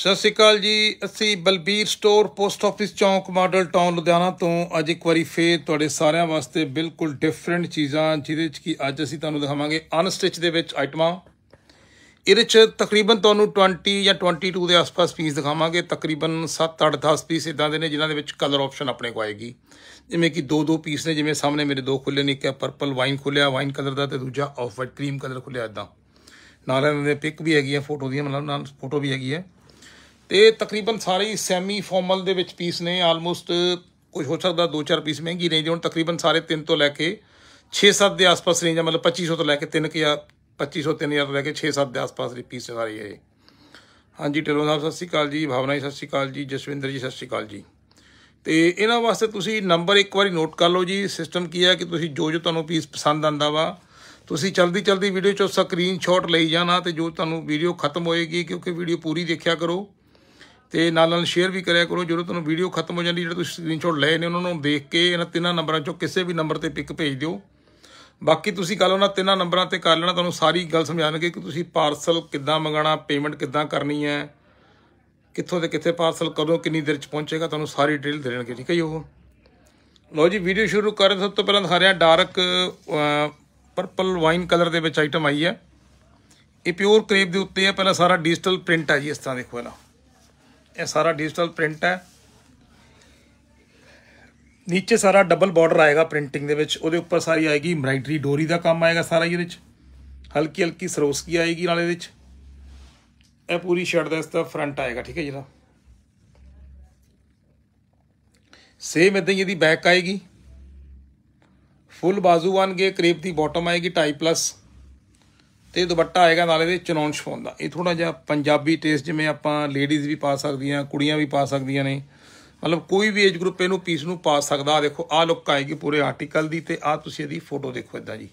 ਸਤਿ ਸ਼੍ਰੀ ਅਕਾਲ ਜੀ ਅਸੀਂ ਬਲਬੀਰ ਸਟੋਰ ਪੋਸਟ ਆਫਿਸ ਚੌਂਕ ਮਾਡਲ ਟਾਊਨ ਲੁਧਿਆਣਾ ਤੋਂ ਅੱਜ ਇੱਕ ਵਾਰੀ ਫੇਰ ਤੁਹਾਡੇ ਸਾਰਿਆਂ ਵਾਸਤੇ ਬਿਲਕੁਲ ਡਿਫਰੈਂਟ ਚੀਜ਼ਾਂ ਜਿਹਦੇ ਚ ਕੀ ਅੱਜ ਅਸੀਂ ਤੁਹਾਨੂੰ ਦਿਖਾਵਾਂਗੇ ਅਨਸਟਿਚ ਦੇ ਵਿੱਚ ਆਈਟਮਾਂ ਇਹਦੇ ਚ ਤਕਰੀਬਨ ਤੁਹਾਨੂੰ 20 ਜਾਂ 22 ਦੇ ਆਸ-ਪਾਸ ਪੀਸ ਦਿਖਾਵਾਂਗੇ ਤਕਰੀਬਨ 7-8 10 ਪੀਸ ਇਦਾਂ ਦੇ ਨੇ ਜਿਨ੍ਹਾਂ ਦੇ ਵਿੱਚ ਕਲਰ ਆਪਸ਼ਨ ਆਪਣੇ ਕੋ ਆਏਗੀ ਜਿਵੇਂ ਕਿ ਦੋ ਦੋ ਪੀਸ ਨੇ ਜਿਵੇਂ ਸਾਹਮਣੇ ਮੇਰੇ ਦੋ ਖੁੱਲੇ ਨੇ ਇੱਕ ਪਰਪਲ ਵਾਈਨ ਖੁੱਲਿਆ ਵਾਈਨ ਕਲਰ ਦਾ ਤੇ ਦੂਜਾ ਆਫ ਵਾਈਟ ਕਰੀਮ ਕਲਰ ਖੁੱਲਿਆ ਇਦਾਂ ਨਾਲ ਇਹਨਾਂ ਪਿਕ ਵੀ ਹੈਗੀ ਹੈ ਫੋਟੋ ਦੀ ਮਤਲਬ ਨਾਲ ਫੋਟੋ ਵੀ ਹੈਗੀ ਹੈ ਤੇ ਤਕਰੀਬਨ ਸਾਰੇ ਸੈਮੀ ਫਾਰਮਲ ਦੇ ਵਿੱਚ ਪੀਸ ਨੇ ਆਲਮੋਸਟ ਕੁਝ ਹੋ ਸਕਦਾ 2-4 ਪੀਸ ਮਹਿੰਗੀ ਰੇਂਜ ਹੋਣ ਤਕਰੀਬਨ ਸਾਰੇ 3 ਤੋਂ ਲੈ ਕੇ 6-7 ਦੇ ਆਸ-ਪਾਸ ਰੇਂਜ ਮਤਲਬ 2500 ਤੋਂ ਲੈ ਕੇ 3000 2500 3000 ਤੋਂ ਲੈ ਕੇ 6-7 ਦੇ ਆਸ-ਪਾਸ ਦੇ ਪੀਸ ਰਹੀ ਹੈ ਹਾਂਜੀ ਟੇਲੋ ਸਾਹਿਬ ਸਤਿ ਸ਼੍ਰੀ ਅਕਾਲ ਜੀ ਭਾਵਨਾ ਜੀ ਸਤਿ ਸ਼੍ਰੀ ਅਕਾਲ ਜੀ ਜਸਵਿੰਦਰ ਜੀ ਸਤਿ ਸ਼੍ਰੀ ਅਕਾਲ ਜੀ ਤੇ ਇਹਨਾਂ ਵਾਸਤੇ ਤੁਸੀਂ ਨੰਬਰ ਇੱਕ ਵਾਰੀ ਨੋਟ ਕਰ ਲਓ ਜੀ ਸਿਸਟਮ ਕੀ ਹੈ ਕਿ ਤੁਸੀਂ ਜੋ ਜੋ ਤੁਹਾਨੂੰ ਪੀਸ ਪਸੰਦ ਆਂਦਾ ਵਾ ਤੁਸੀਂ ਚਲਦੀ ਚਲਦੀ ਵੀਡੀਓ ਚੋਂ ਸਕਰੀਨਸ਼ਾਟ ਲਈ ਜਾਣਾ ਤੇ ਜੋ ਤੁਹਾਨੂੰ ਵੀਡੀਓ ਖਤਮ ਹੋਏਗੀ ਕਿਉਂਕਿ ਵੀਡੀਓ ਪੂਰੀ ਦੇਖਿਆ ਕਰੋ ਤੇ ਨਾਲ ਨਾਲ ਸ਼ੇਅਰ ਵੀ ਕਰਿਆ ਕਰੋ ਜਦੋਂ ਤੁਹਾਨੂੰ ਵੀਡੀਓ ਖਤਮ ਹੋ ਜਾਂਦੀ ਜਿਹੜਾ ਤੁਸੀਂ ਸਕਰੀਨਸ਼ਾਟ ਲਏ ਨੇ ਉਹਨਾਂ ਨੂੰ ਦੇਖ ਕੇ ਇਹਨਾਂ ਤਿੰਨਾਂ ਨੰਬਰਾਂ ਚੋਂ ਕਿਸੇ ਵੀ ਨੰਬਰ ਤੇ ਪਿਕ ਭੇਜ ਦਿਓ ਬਾਕੀ ਤੁਸੀਂ ਕੱਲ ਉਹਨਾਂ ਤਿੰਨਾਂ ਨੰਬਰਾਂ ਤੇ ਕਰ ਲੈਣਾ ਤੁਹਾਨੂੰ ਸਾਰੀ ਗੱਲ ਸਮਝਾਣਗੇ ਕਿ ਤੁਸੀਂ ਪਾਰਸਲ ਕਿੱਦਾਂ ਮੰਗਾਣਾ ਪੇਮੈਂਟ ਕਿੱਦਾਂ ਕਰਨੀ ਹੈ ਕਿੱਥੋਂ ਤੇ ਕਿੱਥੇ ਪਾਰਸਲ ਕਦੋਂ ਕਿੰਨੀ ਦੇਰ ਚ ਪਹੁੰਚੇਗਾ ਤੁਹਾਨੂੰ ਸਾਰੀ ਡਿਟੇਲ ਦੇਣਗੇ ਠੀਕ ਹੈ ਜੀ ਉਹ ਲੋ ਜੀ ਵੀਡੀਓ ਸ਼ੁਰੂ ਕਰਨ ਸਭ ਤੋਂ ਪਹਿਲਾਂ ਦਿਖਾ ਰਿਹਾ ਡਾਰਕ ਪਰਪਲ ਵਾਈਨ ਕਲਰ ਦੇ ਵਿੱਚ ਆਈਟਮ ਆਈ ਹੈ ਇਹ ਪਿਓਰ ਕ੍ਰੇਪ ਦੇ ਉੱਤੇ ਹੈ ਪਹਿਲਾਂ ਸਾਰਾ ਡਿਜੀਟਲ ਪ੍ਰਿੰਟ ਹੈ ਜੀ ਇਸ ਤਰ੍ਹਾਂ ਦੇਖੋ ਇਹਨਾਂ ਇਹ ਸਾਰਾ ਡਿਜੀਟਲ ਪ੍ਰਿੰਟ ਹੈ ਨੀਚੇ ਸਾਰਾ ਡਬਲ ਬਾਰਡਰ ਆਏਗਾ ਪ੍ਰਿੰਟਿੰਗ ਦੇ ਵਿੱਚ ਉਹਦੇ ਉੱਪਰ ਸਾਰੀ ਆਏਗੀ ਐਮਬ੍ਰਾਇਡਰੀ ਡੋਰੀ ਦਾ ਕੰਮ ਆਏਗਾ ਸਾਰਾ ਇਹਦੇ ਵਿੱਚ ਹਲਕੀ ਹਲਕੀ ਸਰੋਸਕੀ ਆਏਗੀ ਨਾਲ ਇਹਦੇ ਵਿੱਚ ਇਹ ਪੂਰੀ ਸ਼ਰਟ ਦਾ ਇਸ ਦਾ ਫਰੰਟ ਆਏਗਾ ਠੀਕ ਹੈ ਜਿਹੜਾ ਸੇਮ ਇਦਾਂ ਹੀ ਇਹਦੀ ਬੈਕ ਆਏਗੀ ਫੁੱਲ ਬਾਜ਼ੂ ਬਣ ਕੇ ਦੀ ਬਾਟਮ ਆਏਗੀ ਟਾਈ ਪਲੱਸ ਤੇ ਦੁਪੱਟਾ ਆਏਗਾ ਨਾਲੇ ਦੇ ਚਨੌਨ ਸ਼ਫੋਨ ਦਾ ਇਹ ਥੋੜਾ ਜਿਹਾ ਪੰਜਾਬੀ ਟੇਸ ਜਿਵੇਂ ਆਪਾਂ ਲੇਡੀਜ਼ ਵੀ ਪਾ ਸਕਦੀਆਂ ਕੁੜੀਆਂ ਵੀ ਪਾ ਸਕਦੀਆਂ ਨੇ ਮਤਲਬ ਕੋਈ ਵੀ ਏਜ ਗਰੁੱਪ ਇਹਨੂੰ ਪੀਸ ਨੂੰ ਪਾ ਸਕਦਾ ਆ ਦੇਖੋ ਆ ਲੁੱਕ ਆਏਗੀ ਪੂਰੇ ਆਰਟੀਕਲ ਦੀ ਤੇ ਆ ਤੁਸੀਂ ਇਹਦੀ ਫੋਟੋ ਦੇਖੋ ਇਦਾਂ ਜੀ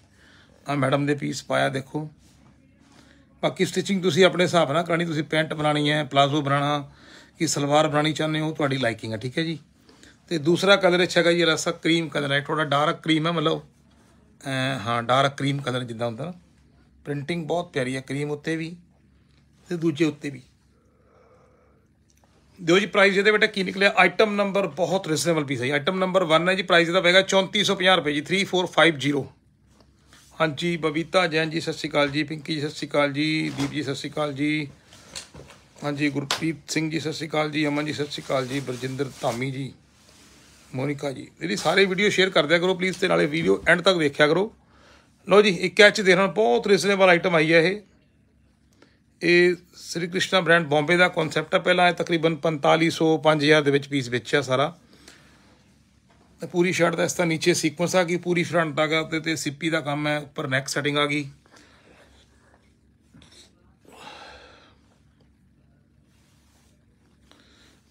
ਆ ਮੈਡਮ ਦੇ ਪੀਸ ਪਾਇਆ ਦੇਖੋ ਬਾਕੀ ਸਟਿਚਿੰਗ ਤੁਸੀਂ ਆਪਣੇ ਹਿਸਾਬ ਨਾਲ ਕਰਨੀ ਤੁਸੀਂ ਪੈਂਟ ਬਣਾਣੀ ਹੈ ਪਲਾਜ਼ੋ ਬਣਾਣਾ ਕਿ ਸਲਵਾਰ ਬਣਾਣੀ ਚਾਹੁੰਦੇ ਹੋ ਤੁਹਾਡੀ ਲਾਈਕਿੰਗ ਹੈ ਠੀਕ ਹੈ ਜੀ ਤੇ ਦੂਸਰਾ ਕਲਰ ਅੱਛਾ ਹੈਗਾ ਜੀ ਰਸਾ ਕਰੀਮ ਕਲਰ ਹੈ ਥੋੜਾ ਡਾਰਕ ਕਰੀਮ ਹੈ ਮਤਲਬ ਹਾਂ ਡਾਰਕ ਕਰੀਮ ਕਲਰ ਜਿੱਦਾਂ ਹੁੰਦਾ ਪ੍ਰਿੰਟਿੰਗ ਬਹੁਤ ਪਿਆਰੀ ਹੈ ਕਰੀਮ ਉੱਤੇ ਵੀ ਤੇ ਦੂਜੇ ਉੱਤੇ ਵੀ ਦਿਓ ਜੀ ਪ੍ਰਾਈਸ ਇਹਦੇ ਬੇਟਾ ਕੀ ਨਿਕਲਿਆ ਆਈਟਮ ਨੰਬਰ ਬਹੁਤ ਰੀਜ਼ਨੇਬਲ ਪੀਸ ਹੈ ਆਈਟਮ ਨੰਬਰ 1 ਹੈ ਜੀ ਪ੍ਰਾਈਸ ਇਹਦਾ ਪੈਗਾ 3450 ਰੁਪਏ ਜੀ 3450 ਹਾਂਜੀ ਬਬੀਤਾ ਜੈਨ ਜੀ ਸਤਿ ਸ਼੍ਰੀ ਅਕਾਲ ਜੀ ਪਿੰਕੀ ਜੀ ਸਤਿ ਸ਼੍ਰੀ ਅਕਾਲ ਜੀ ਦੀਪ ਜੀ ਸਤਿ ਸ਼੍ਰੀ ਅਕਾਲ ਜੀ ਹਾਂਜੀ ਗੁਰਪ੍ਰੀਤ ਸਿੰਘ ਜੀ ਸਤਿ ਸ਼੍ਰੀ ਅਕਾਲ ਜੀ ਅਮਨ ਜੀ ਸਤਿ ਸ਼੍ਰੀ ਅਕਾਲ ਜੀ ਬਰਜਿੰਦਰ ਧਾਮੀ ਜੀ ਮੋਨਿਕਾ ਜੀ ਇਹਦੀ ਸਾਰੇ ਵੀਡੀਓ ਸ਼ੇਅਰ ਕਰ ਦਿਆ ਕਰੋ ਪਲੀਜ਼ ਤੇ ਨਾਲੇ ਵੀਡੀਓ ਐਂਡ ਤੱਕ ਦੇਖਿਆ ਕਰੋ ਲੋ ਜੀ ਇੱਕ ਐਚ ਦੇਖਣਾ ਬਹੁਤ ਰੀਜ਼ਨੇਬਲ ਆਈਟਮ ਆਈ ਹੈ ਇਹ ਇਹ ਸ੍ਰੀ ਕ੍ਰਿਸ਼ਨਾ ਬ੍ਰਾਂਡ ਬੰਬੇ ਦਾ ਕਨਸੈਪਟ ਹੈ ਪਹਿਲਾਂ ਇਹ ਤਕਰੀਬਨ 4500 5000 ਦੇ ਵਿੱਚ ਪੀਸ ਵੇਚਿਆ ਸਾਰਾ ਪੂਰੀ ਸ਼ਰਟ ਦਾ ਇਸ ਤਰ੍ਹਾਂ ਨੀਚੇ ਸੀਕੁਐਂਸ ਆ ਗਈ ਪੂਰੀ ਫਰੰਟ ਆ ਗਾ ਤੇ ਤੇ ਸਿੱਪੀ ਦਾ ਕੰਮ ਹੈ ਉੱਪਰ ਨੈਕ ਸੈਟਿੰਗ ਆ ਗਈ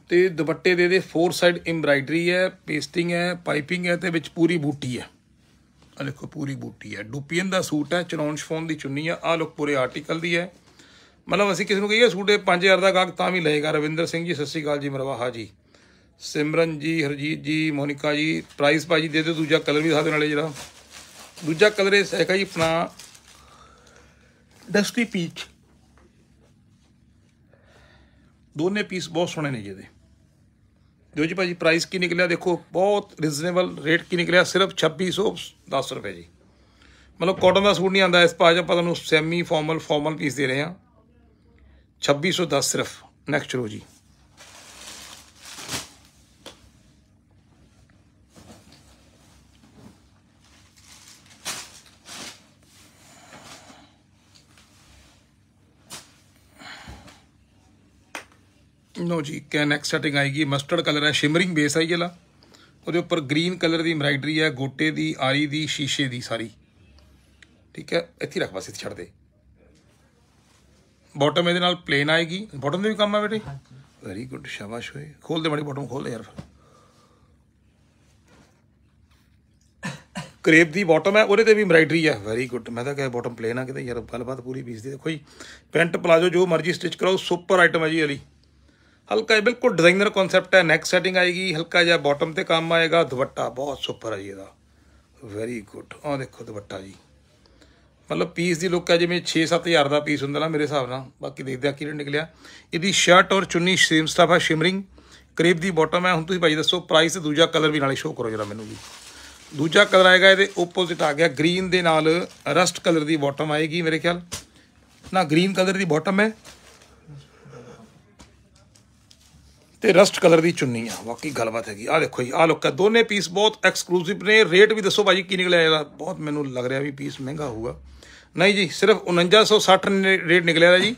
ਤੇ ਦੁਪੱਟੇ ਦੇ ਦੇ ਫੋਰ ਸਾਈਡ ਐਮਬ੍ਰਾਇਡਰੀ ਹੈ ਪੇਸਟਿੰਗ ਹੈ ਪਾਈਪਿੰਗ ਹੈ ਤੇ ਵਿੱਚ ਪੂਰੀ ਬੂਟੀ ਹੈ ਆ ਦੇਖੋ ਪੂਰੀ ਬੂਟੀ ਹੈ ਡੁਪੀਅਨ ਦਾ ਸੂਟ ਹੈ ਚਰੌਨ ਸ਼ਫੋਨ ਦੀ ਚੁੰਨੀ ਆ ਆ ਲੁੱਕ ਪੂਰੇ ਆਰਟੀਕਲ ਦੀ ਹੈ ਮਤਲਬ ਅਸੀਂ ਕਿਸੇ ਨੂੰ ਕਹੀਏ ਸੂਟ ਦੇ 5000 ਦਾ ਗਾਹਕ ਤਾਂ ਵੀ ਲਏਗਾ ਰਵਿੰਦਰ ਸਿੰਘ ਜੀ ਸਤਿ ਸ਼੍ਰੀ ਅਕਾਲ ਜੀ ਮਰਵਾਹਾ ਜੀ ਸਿਮਰਨ ਜੀ ਹਰਜੀਤ ਜੀ ਮੋਨਿਕਾ ਜੀ ਪ੍ਰਾਈਸ ਭਾਜੀ ਦੇ ਦਿਓ ਦੂਜਾ ਕਲਰ ਵੀ ਸਾਡੇ ਨਾਲੇ ਜਿਹੜਾ ਦੂਜਾ ਕਲਰ ਇਹ ਹੈਗਾ ਜੀ ਆਪਣਾ ਡਸਟੀ ਪੀਚ ਦੋਨੇ ਪੀਸ ਬਹੁਤ ਸੋਹਣੇ ਨੇ ਜਿਹਦੇ ਦਿਓ ਜੀ ਭਾਜੀ ਪ੍ਰਾਈਸ ਕੀ ਨਿਕਲਿਆ ਦੇਖੋ ਬਹੁਤ ਰੀਜ਼ਨੇਬਲ ਰੇਟ ਕੀ ਨਿਕਲਿਆ ਸਿਰਫ 2610 ਰੁਪਏ ਜੀ ਮਤਲਬ ਕਾਟਨ ਦਾ ਸੂਟ ਨਹੀਂ ਆਂਦਾ ਇਸ ਪਾਜ ਆਪਾਂ ਤੁਹਾਨੂੰ ਸੈਮੀ ਫਾਰਮਲ ਫਾਰਮਲ ਪੀਸ ਦੇ ਰਹੇ ਹਾਂ 2610 ਸਿਰਫ ਨੈਕਸਟ ਰੋ ਜੀ ਜੀ ਇੱਕ ਨੈਕਸਟ ਸੈਟਿੰਗ ਆਏਗੀ ਮਸਟਰਡ ਕਲਰ ਹੈ ਸ਼ਿਮਰਿੰਗ ਬੇਸ ਹੈ ਇਹਲਾ ਉਹਦੇ ਉੱਪਰ ਗ੍ਰੀਨ ਕਲਰ ਦੀ ਐਮਬਰਾਇਡਰੀ ਹੈ ਗੋਟੇ ਦੀ ਆਰੀ ਦੀ ਸ਼ੀਸ਼ੇ ਦੀ ਸਾਰੀ ਠੀਕ ਹੈ ਇੱਥੇ ਰੱਖ ਬਸ ਇੱਥੇ ਛੱਡ ਦੇ ਬਾਟਮ ਇਹਦੇ ਨਾਲ ਪਲੇਨ ਆਏਗੀ ਬਾਟਮ ਦੇ ਵੀ ਕੰਮ ਆ ਬੇਟੇ ਵੈਰੀ ਗੁੱਡ ਸ਼ਾਬਾਸ਼ ਹੋਏ ਖੋਲ ਦੇ ਮਾੜੀ ਬਾਟਮ ਖੋਲ ਦੇ ਯਾਰ ਕਰੇਪ ਦੀ ਬਾਟਮ ਹੈ ਉਹਦੇ ਤੇ ਵੀ ਐਮਬਰਾਇਡਰੀ ਹੈ ਵੈਰੀ ਗੁੱਡ ਮੈਂ ਤਾਂ ਕਹਿਆ ਬਾਟਮ ਪਲੇਨ ਆ ਕਿਤੇ ਯਾਰ ਗੱਲਬਾਤ ਪੂਰੀ ਬੀਜ ਦੀ ਦੇਖੋ ਜੀ ਪੈਂਟ ਪਲਾਜੋ ਜੋ ਮਰਜ਼ੀ ਸਟਿਚ ਕਰਾਓ ਸੁਪਰ ਆਈਟਮ ਹੈ ਜੀ ਅਲੀ ਹਲਕਾ ਜਿਹਾ ਬਿਲਕੁਲ ਡਿਜ਼ਾਈਨਰ ਕਨਸੈਪਟ ਹੈ ਨੈਕ ਸੈਟਿੰਗ ਆਏਗੀ ਹਲਕਾ ਜਿਹਾ ਬਾਟਮ ਤੇ ਕੰਮ ਆਏਗਾ ਦੁਪੱਟਾ ਬਹੁਤ ਸੁਪਰ ਹੈ ਇਹਦਾ ਵੈਰੀ ਗੁੱਡ ਆਹ ਦੇਖੋ ਦੁਪੱਟਾ ਜੀ ਮਤਲਬ ਪੀਸ ਦੀ ਲੁੱਕ ਹੈ ਜਿਵੇਂ 6-7000 ਦਾ ਪੀਸ ਹੁੰਦਾ ਨਾ ਮੇਰੇ ਹਿਸਾਬ ਨਾਲ ਬਾਕੀ ਦੇਖਦੇ ਆ ਕਿਹੜਾ ਨਿਕਲਿਆ ਇਹਦੀ ਸ਼ਰਟ ਔਰ ਚੁੰਨੀ ਸੇਮ ਸਟਾਫ ਹੈ ਸ਼ਿਮਰਿੰਗ ਕਰੀਬ ਦੀ ਬਾਟਮ ਹੈ ਹੁਣ ਤੁਸੀਂ ਭਾਈ ਦੱਸੋ ਪ੍ਰਾਈਸ ਤੇ ਦੂਜਾ ਕਲਰ ਵੀ ਨਾਲੇ ਸ਼ੋਅ ਕਰੋ ਜਰਾ ਮੈਨੂੰ ਵੀ ਦੂਜਾ ਕਲਰ ਆਏਗਾ ਇਹਦੇ ਆਪੋਜ਼ਿਟ ਆ ਗਿਆ ਗ੍ਰੀਨ ਦੇ ਨਾਲ ਰਸਟ ਕਲਰ ਦੀ ਬਾਟਮ ਆਏਗੀ ਮੇਰੇ ਖਿਆਲ ਨਾ ਗ੍ਰੀਨ ਕਲਰ ਦੀ ਬਾਟਮ ਹੈ ਤੇ ਰਸਟ ਕਲਰ ਦੀ ਚੁੰਨੀ ਆ ਵਾਕੀ ਗੱਲਬਾਤ ਹੈਗੀ ਆ ਦੇਖੋ ਜੀ ਆ ਲੁੱਕ ਦੋਨੇ ਪੀਸ ਬਹੁਤ ਐਕਸਕਲੂਸਿਵ ਨੇ ਰੇਟ ਵੀ ਦੱਸੋ ਭਾਈ ਕੀ ਨਿਕਲਿਆ ਇਹਦਾ ਬਹੁਤ ਮੈਨੂੰ ਲੱਗ ਰਿਹਾ ਵੀ ਪੀਸ ਮਹਿੰਗਾ ਹੋਊਗਾ ਨਹੀਂ ਜੀ ਸਿਰਫ 4960 ਰੇਟ ਨਿਕਲਿਆ ਜੀ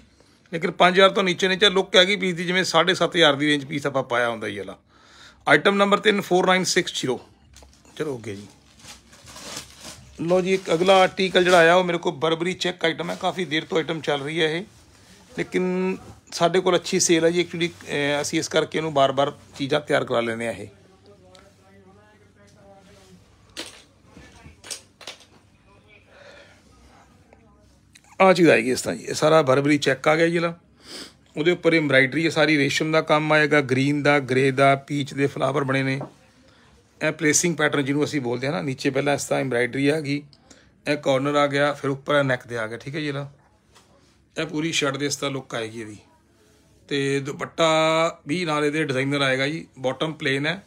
ਲੇਕਿਨ 5000 ਤੋਂ ਨੀਚੇ ਚਾ ਲੁੱਕ ਹੈਗੀ ਪੀਸ ਦੀ ਜਿਵੇਂ 7500 ਦੀ ਰੇਂਜ ਪੀਸ ਆਪਾਂ ਪਾਇਆ ਹੁੰਦਾ ਜੀ ਇਹਲਾ ਆਈਟਮ ਨੰਬਰ 34960 ਚਲੋ ਓਕੇ ਜੀ ਲੋ ਜੀ ਇੱਕ ਅਗਲਾ ਆਰਟੀਕਲ ਜਿਹੜਾ ਆਇਆ ਉਹ ਮੇਰੇ ਕੋਲ ਬਰਬਰੀ ਚੈੱਕ ਆਈਟਮ ਹੈ ਕਾਫੀ ਦੇਰ ਤੋਂ ਆਈਟਮ ਚੱਲ ਰਹੀ ਹੈ ਇਹ ਲੇਕਿਨ ਸਾਡੇ ਕੋਲ ਅੱਛੀ ਸੇਲ ਹੈ ਜੀ ਐਕਚੁਅਲੀ ਅਸੀਂ ਇਸ ਕਰਕੇ ਇਹਨੂੰ ਬਾਰ-ਬਾਰ ਚੀਜ਼ਾਂ ਤਿਆਰ ਕਰਾ ਲੈਂਦੇ ਆ ਇਹ ਆ ਚੀਜ਼ ਆਏਗੀ ਇਸ ਤਰ੍ਹਾਂ ਜੀ ਇਹ ਸਾਰਾ ਬਰਬਰੀ ਚੈੱਕ ਆ ਗਿਆ ਜੀ ਲਾ ਉਹਦੇ ਉੱਪਰ ਐਮਬਰਾਇਡਰੀ ਹੈ ਸਾਰੀ ਰੇਸ਼ਮ ਦਾ ਕੰਮ ਆਏਗਾ ਗ੍ਰੀਨ ਦਾ ਗ੍ਰੇ ਦਾ ਪੀਚ ਦੇ ਫਲਾਵਰ ਬਣੇ ਨੇ ਇਹ ਪਲੇਸਿੰਗ ਪੈਟਰਨ ਜਿਹਨੂੰ ਅਸੀਂ ਬੋਲਦੇ ਹਾਂ ਨਾ ਨੀਚੇ ਪਹਿਲਾਂ ਇਸ ਤਰ੍ਹਾਂ ਐਮਬਰਾਇਡਰੀ ਆ ਗਈ ਇਹ ਕਾਰਨਰ ਆ ਗਿਆ ਫਿਰ ਉੱਪਰ ਨੈਕ ਦੇ ਆ ਗਿਆ ਠੀਕ ਹੈ ਜੀ ਲਾ ਇਹ ਪੂਰੀ ਸ਼ਰਟ ਦੇ ਇਸ ਤਰ੍ਹਾਂ ਲੁੱਕ ਆਏਗੀ ਇਹਦੀ ਤੇ ਦੁਪੱਟਾ ਵੀ ਨਾਲ ਇਹਦੇ ਡਿਜ਼ਾਈਨਰ ਆਏਗਾ ਜੀ ਬਾਟਮ ਪਲੇਨ ਹੈ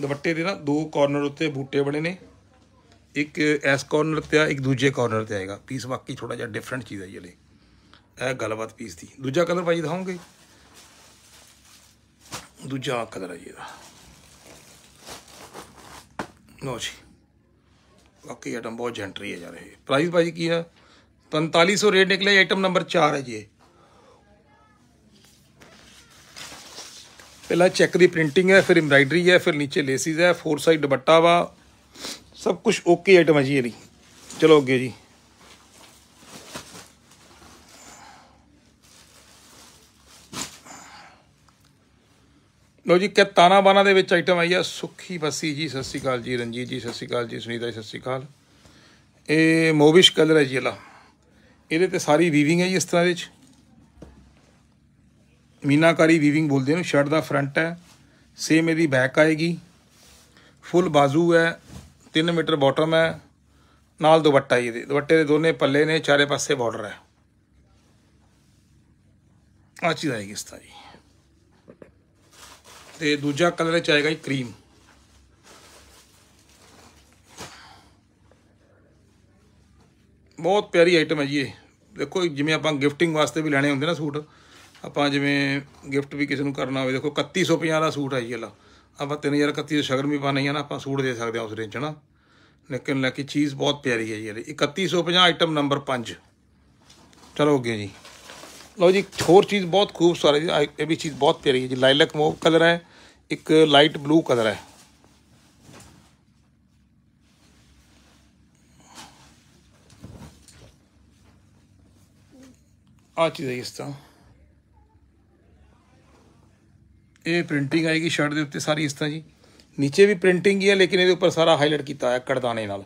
ਦੁਪੱਟੇ ਦੇ ਨਾ ਦੋ ਕਾਰਨਰ ਉੱਤੇ ਬੂਟੇ ਬਣੇ ਨੇ ਇੱਕ ਇਸ ਕਾਰਨਰ ਤੇ ਆ ਇੱਕ ਦੂਜੇ ਕਾਰਨਰ ਤੇ ਆਏਗਾ ਪੀਸ ਬਾਕੀ ਥੋੜਾ ਜਿਹਾ ਡਿਫਰੈਂਟ ਚੀਜ਼ ਹੈ ਇਹਲੇ ਇਹ ਗੱਲਬਾਤ ਪੀਸ ਦੀ ਦੂਜਾ ਕਲਰ ਭਾਈ ਦਿਖਾਉਂਗੇ ਦੂਜਾ ਕਲਰ ਹੈ ਇਹਦਾ ਨੋ ਜੀ ਇਹ ਆਟਮ ਬਹੁਤ ਜੈਂਟਰੀ ਹੈ ਯਾਰ ਇਹ ਪ੍ਰਾਈਸ ਭਾਈ ਕੀ ਹੈ पैंतालीस सौ रेट निकले आइटम नंबर चार है जी ਪਹਿਲਾਂ ਚੈੱਕ ਦੀ ਪ੍ਰਿੰਟਿੰਗ ਹੈ ਫਿਰ ਐਮਬਰਾਇਡਰੀ ਹੈ ਫਿਰ ਨੀਚੇ ਲੇਸਿਸ ਹੈ ਫੋਰ ਸਾਈਡ ਦੁਪੱਟਾ ਵਾ ਸਭ ਕੁਝ ਓਕੇ ਆਈਟਮ ਹੈ ਜੀ ਇਹਦੀ ਚਲੋ ਅੱਗੇ ਜੀ ਲੋ ਜੀ ਕਤਾਨਾ ਬਾਨਾ ਦੇ ਵਿੱਚ ਆਈਟਮ ਆਈ ਹੈ ਸੁਖੀ ਬਸੀ ਜੀ ਸਤਿ ਸ੍ਰੀ ਅਕਾਲ ਜੀ ਰਣਜੀਤ ਜੀ ਸਤਿ ਸ੍ਰੀ ਅਕਾਲ ਜੀ ਸੁਨੀਤਾ ਜੀ ਸਤਿ ਸ੍ਰੀ ਅਕਾਲ ਇਹ ਮੋਵਿਸ਼ ਕਲਰ ਹੈ ਜੀ ਇਹਦਾ ਇਹਦੇ ਤੇ ਸਾਰੀ ਵੀਵਿੰਗ ਹੈ ਜੀ ਇਸ ਤਰ੍ਹਾਂ ਦੇ ਵਿੱਚ ਮੀਨਾਕਾਰੀ ਵੀਵਿੰਗ ਬੋਲਦੇ ਨੇ ਸ਼ਰਟ ਦਾ ਫਰੰਟ ਹੈ ਸੇਮ ਇਹਦੀ ਬੈਕ ਆਏਗੀ ਫੁੱਲ ਬਾਜ਼ੂ ਹੈ 3 ਮੀਟਰ ਬਾਟਮ ਹੈ ਨਾਲ ਦੁਪੱਟਾ ਹੈ ਇਹਦੇ ਦੁਪੱਟੇ ਦੇ ਦੋਨੇ ਪੱਲੇ ਨੇ ਚਾਰੇ ਪਾਸੇ ਬਾਰਡਰ ਹੈ ਆ ਚੀਜ਼ ਆਏਗੀ ਇਸ ਤਰ੍ਹਾਂ ਜੀ ਤੇ ਦੂਜਾ ਕਲਰ ਚ ਆਏਗਾ ਜੀ ਕਰੀਮ ਬਹੁਤ ਪਿਆਰੀ ਆਈਟਮ ਹੈ ਜੀ ਇਹ ਦੇਖੋ ਜਿਵੇਂ ਆਪਾਂ ਗਿਫਟਿੰਗ ਵਾਸਤੇ ਵੀ ਲੈਣੇ ਹੁੰਦੇ ਨਾ ਸੂਟ ਆਪਾਂ ਜਿਵੇਂ ਗਿਫਟ ਵੀ ਕਿਸੇ ਨੂੰ ਕਰਨਾ ਹੋਵੇ ਦੇਖੋ 3150 ਦਾ ਸੂਟ ਆਈ ਇਹਲਾ ਆਪਾਂ 3031 ਦੇ ਸ਼ਗਰ ਵੀ ਪਾਣੀ ਆ ਨਾ ਆਪਾਂ ਸੂਟ ਦੇ ਸਕਦੇ ਹਾਂ ਉਸ ਰੇਂਜ ਨਾ ਲੇਕਿਨ ਲੈ ਕੇ ਚੀਜ਼ ਬਹੁਤ ਪਿਆਰੀ ਹੈ ਯਾਰ 3150 ਆਈਟਮ ਨੰਬਰ 5 ਚਲੋ ਅੱਗੇ ਜੀ ਲਓ ਜੀ ਹੋਰ ਚੀਜ਼ ਬਹੁਤ ਖੂਬਸੂਰਤ ਹੈ ਇਹ ਵੀ ਚੀਜ਼ ਬਹੁਤ ਪਿਆਰੀ ਹੈ ਜੀ ਲਾਈਲਕ ਮੋਵ ਕਲਰ ਹੈ ਇੱਕ ਲਾਈਟ ਬਲੂ ਕਲਰ ਹੈ ਆ ਚੀਜ਼ ਇਸ ਤਰ੍ਹਾਂ ਇਹ ਪ੍ਰਿੰਟਿੰਗ ਆਏਗੀ ਸ਼ਰਟ ਦੇ ਉੱਤੇ ਸਾਰੀ ਇਸ ਤਰ੍ਹਾਂ ਜੀ ਨੀਚੇ ਵੀ ਪ੍ਰਿੰਟਿੰਗ ਹੀ ਹੈ ਲੇਕਿਨ ਇਹਦੇ ਉੱਪਰ ਸਾਰਾ ਹਾਈਲਾਈਟ ਕੀਤਾ ਹੋਇਆ ਕੜਦਾਨੇ ਨਾਲ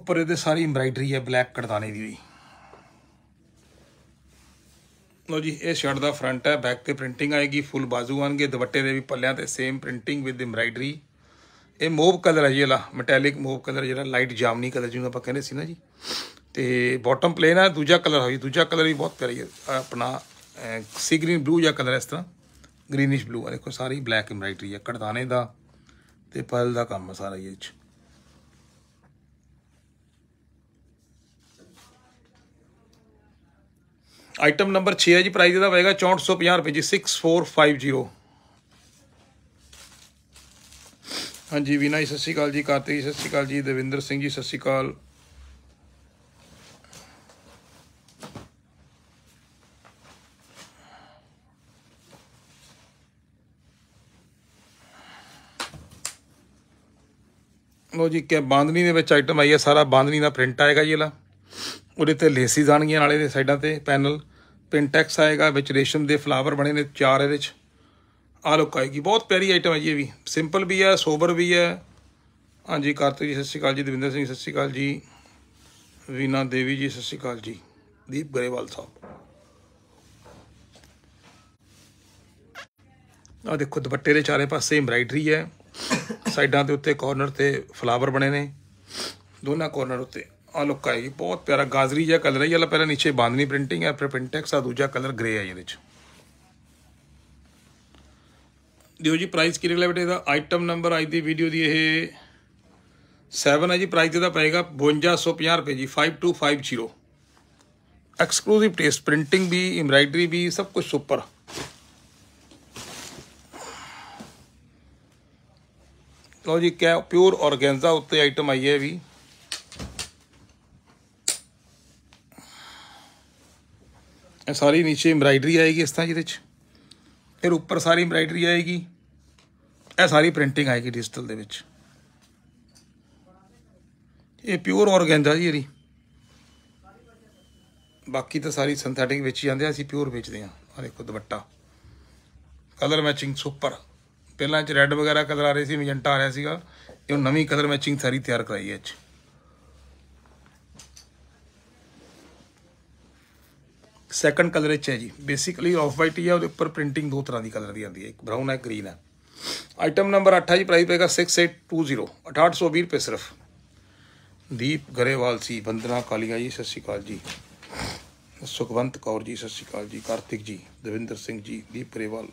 ਉੱਪਰ ਇਹਦੇ ਸਾਰੀ ਐਮਬ੍ਰਾਇਡਰੀ ਹੈ ਬਲੈਕ ਕੜਦਾਨੇ ਦੀ ਹੋਈ ਲੋ ਜੀ ਇਹ ਸ਼ਰਟ ਦਾ ਫਰੰਟ ਹੈ ਬੈਕ ਤੇ ਪ੍ਰਿੰਟਿੰਗ ਆਏਗੀ ਫੁੱਲ ਬਾਜ਼ੂ ਆਣਗੇ ਦੁਪੱਟੇ ਦੇ ਵੀ ਪੱਲਿਆਂ ਤੇ ਸੇਮ ਪ੍ਰਿੰਟਿੰਗ ਵਿਦ ਐਮਬ੍ਰਾਇਡਰੀ ਇਹ ਮੋਵ ਕਲਰ ਹੈ ਜੀ ਇਹਲਾ ਮੈਟੈਲਿਕ ਮੋਵ ਕਲਰ ਜਿਹੜਾ ਲਾਈਟ ਜਾਮਨੀ ਕਲਰ ਜਿਹਨੂੰ ਆਪਾਂ ਕਹਿੰਦੇ ਸੀ ਨਾ ਜੀ ਤੇ ਬਾਟਮ ਪਲੇਨ ਹੈ ਦੂਜਾ ਕਲਰ ਹੋਈ ਦੂਜਾ ਕਲਰ ਵੀ ਬਹੁਤ ਪਿਆਰੀ ਹੈ ਆਪਣਾ ਸੀ ਗ੍ਰੀਨ ਬਲੂ ਜਾਂ ਕਲਰ ਇਸ ਤਰ੍ਹਾਂ ਗ੍ਰੀਨਿਸ਼ ਬਲੂ ਆ ਦੇਖੋ ਸਾਰੀ ਬਲੈਕ ਐਮਬਰਾਇਡਰੀ ਹੈ ਕੜਦਾਨੇ ਦਾ ਤੇ ਪਰਲ ਦਾ ਕੰਮ ਸਾਰਾ ਇਹ ਚ ਆਈਟਮ ਨੰਬਰ 6 ਹੈ ਜੀ ਪ੍ਰਾਈਸ ਇਹਦਾ ਹੋਏਗਾ 6450 ਰੁਪਏ ਜੀ 6450 ਹਾਂਜੀ ਵੀਨਾ ਜੀ ਸਤਿ ਸ਼੍ਰੀ ਅਕਾਲ ਜੀ ਕਾਰਤਿਕ ਸਤਿ ਸ਼੍ਰੀ ਅਕਾਲ ਜੀ ਦਵਿੰਦਰ ਸਿੰਘ ਜੀ ਸਤਿ ਸ਼੍ਰੀ ਅਕਾਲ ਲੋ ਜੀ ਕਿ ਬਾਂਦਨੀ ਦੇ ਵਿੱਚ ਆਈਟਮ ਆਈ ਹੈ ਸਾਰਾ ਬਾਂਦਨੀ ਦਾ ਪ੍ਰਿੰਟ ਆਏਗਾ ਜੀ ਇਹਲਾ ਉਹਦੇ ਤੇ ਲੇਸੀ ਆਣਗੀਆਂ ਨਾਲੇ ਦੇ ਸਾਈਡਾਂ ਤੇ ਪੈਨਲ ਪਿੰਟੈਕਸ ਆਏਗਾ ਵਿੱਚ ਰੇਸ਼ਮ ਦੇ ਫਲਾਵਰ ਬਣੇ ਨੇ ਚਾਰ ਇਹਦੇ ਵਿੱਚ ਆ ਲੁੱਕ ਆਏਗੀ ਬਹੁਤ ਪਿਆਰੀ ਆਈਟਮ ਹੈ ਜੀ ਇਹ ਵੀ ਸਿੰਪਲ ਵੀ ਹੈ ਸੋਬਰ ਵੀ ਹੈ ਹਾਂਜੀ ਕਾਰਤਿਕ ਜੀ ਸਤਿ ਸ਼੍ਰੀ ਅਕਾਲ ਜੀ ਦਵਿੰਦਰ ਸਿੰਘ ਸਤਿ ਸ਼੍ਰੀ ਅਕਾਲ ਜੀ ਵੀਨਾ ਦੇਵੀ ਜੀ ਸਤਿ ਸ਼੍ਰੀ ਅਕਾਲ ਜੀ ਦੀਪ ਗਰੇਵਾਲ ਸਾਹਿਬ ਆ ਦੇਖੋ ਦੁਪੱਟੇ ਦੇ ਚਾਰੇ ਪਾਸੇ ਐਮਬ੍ਰਾਇਡਰੀ ਹੈ ਸਾਈਡਾਂ ਦੇ ਉੱਤੇ ਕਾਰਨਰ ਤੇ ਫਲਾਵਰ ਬਣੇ ਨੇ ਦੋਨਾਂ ਕਾਰਨਰ ਉੱਤੇ ਆ ਲੁੱਕ ਆਏਗੀ ਬਹੁਤ ਪਿਆਰਾ ਗਾਜ਼ਰੀ ਜਿਹਾ ਕਲਰ ਹੈ ਇਹ ਵਾਲਾ ਪਹਿਲਾਂ ਨੀਚੇ ਬਾਂਦਨੀ ਪ੍ਰਿੰਟਿੰਗ ਹੈ ਫਿਰ ਪ੍ਰਿੰਟੈਕਸ ਆ ਦੂਜਾ ਕਲਰ ਗ੍ਰੇ ਹੈ ਇਹਦੇ ਵਿੱਚ ਦਿਓ ਜੀ ਪ੍ਰਾਈਸ ਕੀ ਬਟੇ ਇਹਦਾ ਆਈਟਮ ਨੰਬਰ ਅੱਜ ਦੀ ਵੀਡੀਓ ਦੀ ਇਹ 7 ਹੈ ਜੀ ਪ੍ਰਾਈਸ ਇਹਦਾ ਪਏਗਾ 5250 ਰੁਪਏ ਜੀ 5250 ਐਕਸਕਲੂਸਿਵ ਟੇਸਟ ਪ੍ਰਿੰਟਿੰਗ ਵੀ ਐਮਬਰਾਇਡਰੀ ਵੀ ਸਭ ਕੁਝ ਸੁਪਰ ਲਓ ਜੀ ਕਿਆ ਪਿਓਰ ਆਰਗੈਂਜ਼ਾ ਉੱਤੇ ਆਈਟਮ ਆਈ ਹੈ ਵੀ ਇਹ ਸਾਰੀ ਨੀਚੇ ਐਮਬਰਾਇਡਰੀ ਆਏਗੀ ਇਸ ਤਰ੍ਹਾਂ ਜਿਹਦੇ ਵਿੱਚ ਫਿਰ ਉੱਪਰ ਸਾਰੀ ਐਮਬ੍ਰਾਇਡਰੀ ਆਏਗੀ ਇਹ ਸਾਰੀ ਪ੍ਰਿੰਟਿੰਗ ਆਏਗੀ ਡਿਜੀਟਲ ਦੇ ਵਿੱਚ ਇਹ ਪਿਓਰ ਔਰਗੈਂਜਾ ਜੀ ਇਹਦੀ ਬਾਕੀ ਤਾਂ ਸਾਰੀ ਸਿੰਥੈਟਿਕ ਵਿੱਚ ਜਾਂਦੇ ਆ ਅਸੀਂ ਪਿਓਰ ਵੇਚਦੇ ਆ ਆ ਦੇਖੋ ਦੁਪੱਟਾ ਕਲਰ ਮੈਚਿੰਗ ਸੁਪਰ ਪਹਿਲਾਂ ਚ ਰੈੱਡ ਵਗੈਰਾ ਕਲਰ ਆ ਰਹੇ ਸੀ ਮੈਜੈਂਟਾ ਆ ਰਿਹਾ ਸੀਗਾ ਇਹ ਨਵੀਂ ਕਲਰ ਮੈਚਿੰਗ ਸਾਰੀ ਤਿਆਰ ਕਰਾਈ ਹੈ ਅੱਜ ਸੈਕੰਡ ਕਲਰ ਇਚ ਹੈ ਜੀ ਬੇਸਿਕਲੀ ਆਫ ਵਾਈਟ ਹੀ ਹੈ ਉਹਦੇ ਉੱਪਰ ਪ੍ਰਿੰਟਿੰਗ ਦੋ ਤਰ੍ਹਾਂ ਦੀ ਕਲਰ ਦੀ ਆਉਂਦੀ ਹੈ ਇੱਕ ਬ੍ਰਾਊਨ ਹੈ ਗ੍ਰੀਨ ਹੈ ਆਈਟਮ ਨੰਬਰ 8 ਹੈ ਜੀ ਪ੍ਰਾਈਸ ਪਏਗਾ 6820 6820 ਰੁਪਏ ਸਿਰਫ ਦੀਪ ਗਰੇਵਾਲ ਸੀ ਬੰਦਨਾ ਕਾਲੀਆ ਜੀ ਸਤਿ ਸ਼੍ਰੀ ਅਕਾਲ ਜੀ ਸੁਖਵੰਤ ਕੌਰ ਜੀ ਸਤਿ ਸ਼੍ਰੀ ਅਕਾਲ ਜੀ ਕਾਰਤਿਕ ਜੀ ਦਵਿੰਦਰ ਸਿੰਘ ਜੀ ਦੀਪ ਗਰੇਵਾਲ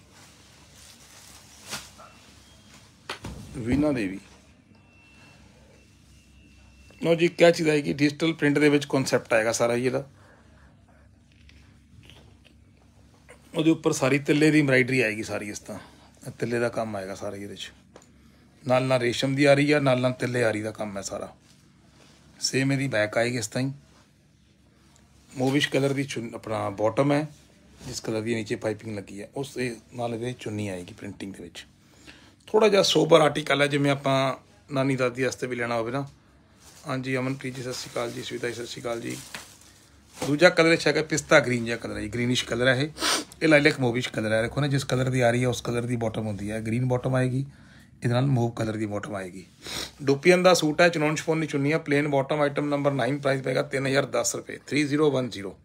ਵੀਨਾ ਦੇਵੀ ਨੋ ਜੀ ਕੀ ਚੀਜ਼ ਆਏਗੀ ਡਿਜੀਟਲ ਪ੍ਰਿੰਟ ਦੇ ਵਿੱਚ ਕਨਸੈਪਟ ਆਏਗਾ ਸਾਰਾ ਇਹਦਾ ਉਹਦੇ ਉੱਪਰ ਸਾਰੀ ਤਿੱਲੇ ਦੀ ਐਮਬਰਾਇਡਰੀ ਆਏਗੀ ਸਾਰੀ ਇਸ ਤਾਂ ਤਿੱਲੇ ਦਾ ਕੰਮ ਆਏਗਾ ਸਾਰਾ ਇਹਦੇ 'ਚ ਨਾਲ ਨਾਲ ਰੇਸ਼ਮ ਦੀ ਆ ਰਹੀ ਆ ਨਾਲ ਨਾਲ ਤਿੱਲੇ ਆ ਰਹੀ ਦਾ ਕੰਮ ਹੈ ਸਾਰਾ ਸੇਮ ਇਹਦੀ ਬੈਕ ਆਏਗੀ ਇਸ ਤਾਂ ਹੀ ਮੂਵਿਸ਼ ਕਲਰ ਦੀ ਆਪਣਾ ਬਾਟਮ ਹੈ ਜਿਸ ਕਲਰ ਦੀ ਨੀਚੇ ਪਾਈਪਿੰਗ ਲੱਗੀ ਹੈ ਉਸ ਨਾਲ ਇਹਦੇ ਚੁੰਨੀ ਆਏਗੀ ਪ੍ਰਿੰਟਿੰਗ ਦੇ ਵਿੱਚ ਥੋੜਾ ਜਿਹਾ ਸੋਬਰ ਆਰਟੀਕਲ ਹੈ ਜਿਵੇਂ ਆਪਾਂ ਨਾਨੀ ਦਾਦੀ ਵਾਸਤੇ ਵੀ ਲੈਣਾ ਹੋਵੇ ਨਾ ਹਾਂਜੀ ਅਮਨਪ੍ਰੀਤ ਜੀ ਸਤਿ ਸ਼੍ਰੀ ਅਕਾਲ ਜੀ ਸਵਿਤਾ ਜੀ ਸਤਿ ਸ਼੍ਰੀ ਅਕਾਲ ਜੀ ਦੂਜਾ ਕਲਰ ਹੈਗਾ ਪਿਸਤਾ ਗ੍ਰੀਨ ਜਿਹਾ ਕਲਰ ਹੈ ਗ੍ਰੀਨਿਸ਼ ਕਲਰ ਹੈ ਇਹ ਇਹ ਲਾਈਲੈਕ ਮੂਵਿਸ਼ ਕਲਰ ਹੈ ਦੇਖੋ ਨਾ ਜਿਸ ਕਲਰ ਦੀ ਆ ਰਹੀ ਹੈ ਉਸ ਕਲਰ ਦੀ ਬਾਟਮ ਹੁੰਦੀ ਹੈ ਗ੍ਰੀਨ ਬਾਟਮ ਆਏਗੀ ਇਹਦੇ ਨਾਲ ਮੂਵ ਕਲਰ ਦੀ ਬਾਟਮ ਆਏਗੀ ਡੋਪੀਅਨ ਦਾ ਸੂਟ ਹੈ ਚਨੌਨ ਸ਼ਫੋਨ ਦੀ ਚੁੰਨੀ ਹੈ plain bottom item number 9 price ਪੈਗਾ 3010 ਰੁਪਏ 3010 ਲੋ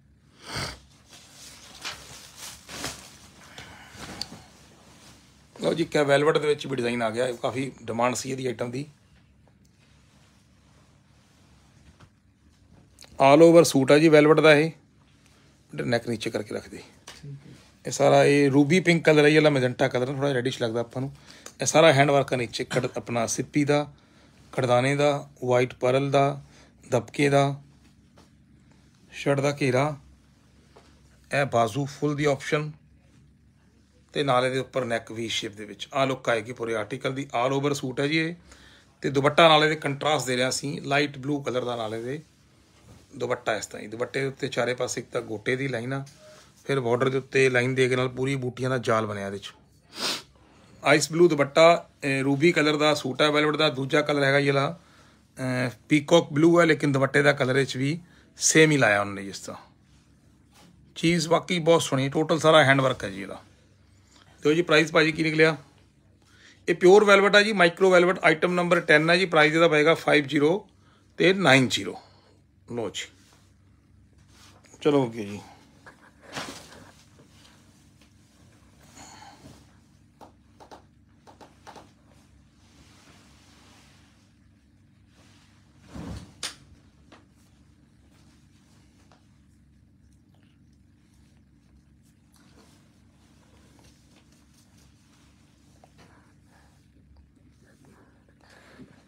ਜੀ ਕਿਆ ਵੈਲਵਟ ਦੇ ਵਿੱਚ ਵੀ ਡਿਜ਼ਾਈਨ ਆ ਗਿਆ ਕਾਫੀ ਡਿਮਾਂਡ ਸੀ ਇਹਦੀ ਆਈਟਮ ਦੀ ਆਲ ਓਵਰ ਸੂਟ ਹੈ ਜੀ ਵੈਲਵਟ ਦਾ ਇਹ ਨੈਕ ਨੀਚੇ ਕਰਕੇ ਰੱਖ ਦੇ ਇਹ ਸਾਰਾ ਇਹ ਰੂਬੀ ਪਿੰਕ ਕਲਰ ਹੈ ਇਹ ਵਾਲਾ ਮੈਜੈਂਟਾ ਕਲਰ ਥੋੜਾ ਰੈਡਿਸ਼ ਲੱਗਦਾ ਆਪਾਂ ਨੂੰ ਇਹ ਸਾਰਾ ਹੈਂਡ ਵਰਕ ਹੈ ਨੀਚੇ ਖੜ ਆਪਣਾ ਸਿੱਪੀ ਦਾ ਖੜਦਾਨੇ ਦਾ ਵਾਈਟ ਪਰਲ ਦਾ ਦਬਕੇ ਦਾ ਸ਼ਰਟ ਦਾ ਘੇਰਾ ਇਹ ਬਾਜ਼ੂ ਫੁੱਲ ਦੀ ਆਪਸ਼ਨ ਤੇ ਨਾਲੇ ਦੇ ਉੱਪਰ ਨੈਕ ਵੀ ਸ਼ੇਪ ਦੇ ਵਿੱਚ ਆ ਲੁੱਕ ਆਏਗੀ ਪੂਰੇ ਆਰਟੀਕਲ ਦੀ ਆਲ ਓਵਰ ਸੂਟ ਹੈ ਜੀ ਇਹ ਤੇ ਦੁਪੱਟਾ ਨਾਲੇ ਦੇ ਕੰਟਰਾਸਟ ਦੇ ਰਿਆ ਸੀ ਲਾਈਟ ਬਲੂ ਕਲਰ ਦਾ ਨਾਲੇ ਦੇ ਦੁਪੱਟਾ ਇਸ ਤਰ੍ਹਾਂ ਹੀ ਦੁਪੱਟੇ ਉੱਤੇ ਚਾਰੇ ਪਾਸੇ ਇੱਕ ਤਾਂ ਗੋਟੇ ਦੀ ਲਾਈਨ ਆ ਫਿਰ ਬਾਰਡਰ ਦੇ ਉੱਤੇ ਲਾਈਨ ਦੇ ਕੇ ਨਾਲ ਪੂਰੀ ਬੂਟੀਆਂ ਦਾ ਜਾਲ ਬਣਿਆ ਇਹਦੇ 'ਚ ਆਈਸ ਬਲੂ ਦੁਪੱਟਾ ਰੂਬੀ ਕਲਰ ਦਾ ਸੂਟ ਹੈ ਵੈਲਵਟ ਦਾ ਦੂਜਾ ਕਲਰ ਹੈਗਾ ਜਿਹੜਾ ਪੀਕੌਕ ਬਲੂ ਹੈ ਲੇਕਿਨ ਦੁਪੱਟੇ ਦਾ ਕਲਰ ਵਿੱਚ ਵੀ ਸੇਮ ਹੀ ਲਾਇਆ ਉਹਨੇ ਜਿਸ ਤਰ੍ਹਾਂ ਚੀਜ਼ ਵਾਕਈ ਬਹੁਤ ਸੋਹਣੀ ਟੋਟਲ ਸਾਰਾ ਹੈਂਡ ਵਰਕ ਹੈ ਜੀ ਇਹਦਾ ਦੇਖੋ ਜੀ ਪ੍ਰਾਈਸ ਭਾਜੀ ਕੀ ਨਿਕਲਿਆ ਇਹ ਪਿਓਰ ਵੈਲਵਟ ਹੈ ਜੀ ਮਾਈਕਰੋ ਵੈਲਵਟ ਆਈਟਮ ਨੰਬਰ 10 ਹੈ ਜੀ ਪ੍ਰਾਈਸ ਇਹਦਾ ਪਏਗਾ 50 ਤੇ 90 ਲੋ ਜੀ ਚਲੋ ਓਕੇ ਜੀ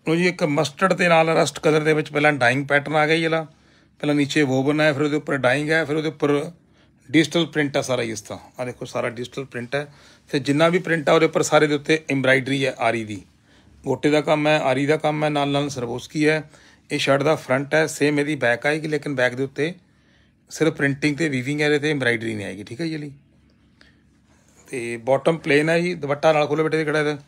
ਲੋ ਜੀ ਇੱਕ ਮਸਟਰਡ ਦੇ ਨਾਲ ਰਸਟ ਕਲਰ ਦੇ ਵਿੱਚ ਪਹਿਲਾਂ ਡਾਈਂਗ ਪੈਟਰਨ ਆ ਗਿਆ ਇਹਲਾ ਪਹਿਲਾਂ ਨੀਚੇ ਵੋਵਨ ਹੈ ਫਿਰ ਉਹਦੇ ਉੱਪਰ ਡਾਈਂਗ ਹੈ ਫਿਰ ਉਹਦੇ ਉੱਪਰ ਡਿਜੀਟਲ ਪ੍ਰਿੰਟ ਆ ਸਾਰਾ ਇਸ ਤਰ੍ਹਾਂ ਆ ਦੇਖੋ ਸਾਰਾ ਡਿਜੀਟਲ ਪ੍ਰਿੰਟ ਹੈ ਤੇ ਜਿੰਨਾ ਵੀ ਪ੍ਰਿੰਟ ਆ ਉਹਦੇ ਉੱਪਰ ਸਾਰੇ ਦੇ ਉੱਤੇ ਐਮਬਰਾਇਡਰੀ ਹੈ ਆਰੀ ਦੀ ਗੋਟੇ ਦਾ ਕੰਮ ਹੈ ਆਰੀ ਦਾ ਕੰਮ ਹੈ ਨਾਲ ਨਾਲ ਸਰਬੋਸਕੀ ਹੈ ਇਹ ਸ਼ਰਟ ਦਾ ਫਰੰਟ ਹੈ ਸੇਮ ਇਹਦੀ ਬੈਕ ਆਏਗੀ ਲੇਕਿਨ ਬੈਕ ਦੇ ਉੱਤੇ ਸਿਰਫ ਪ੍ਰਿੰਟਿੰਗ ਤੇ ਵੀਵਿੰਗ ਹੈ ਤੇ ਐਮਬਰਾਇਡਰੀ ਨਹੀਂ ਆਏਗੀ ਠੀਕ ਹੈ ਜੀ ਲਈ ਤੇ ਬਾਟਮ ਪਲੇਨ ਹੈ ਜੀ ਦੁਪੱਟਾ ਨਾਲ ਬਟੇ ਦੇ ਕਿਹੜਾ ਹੈ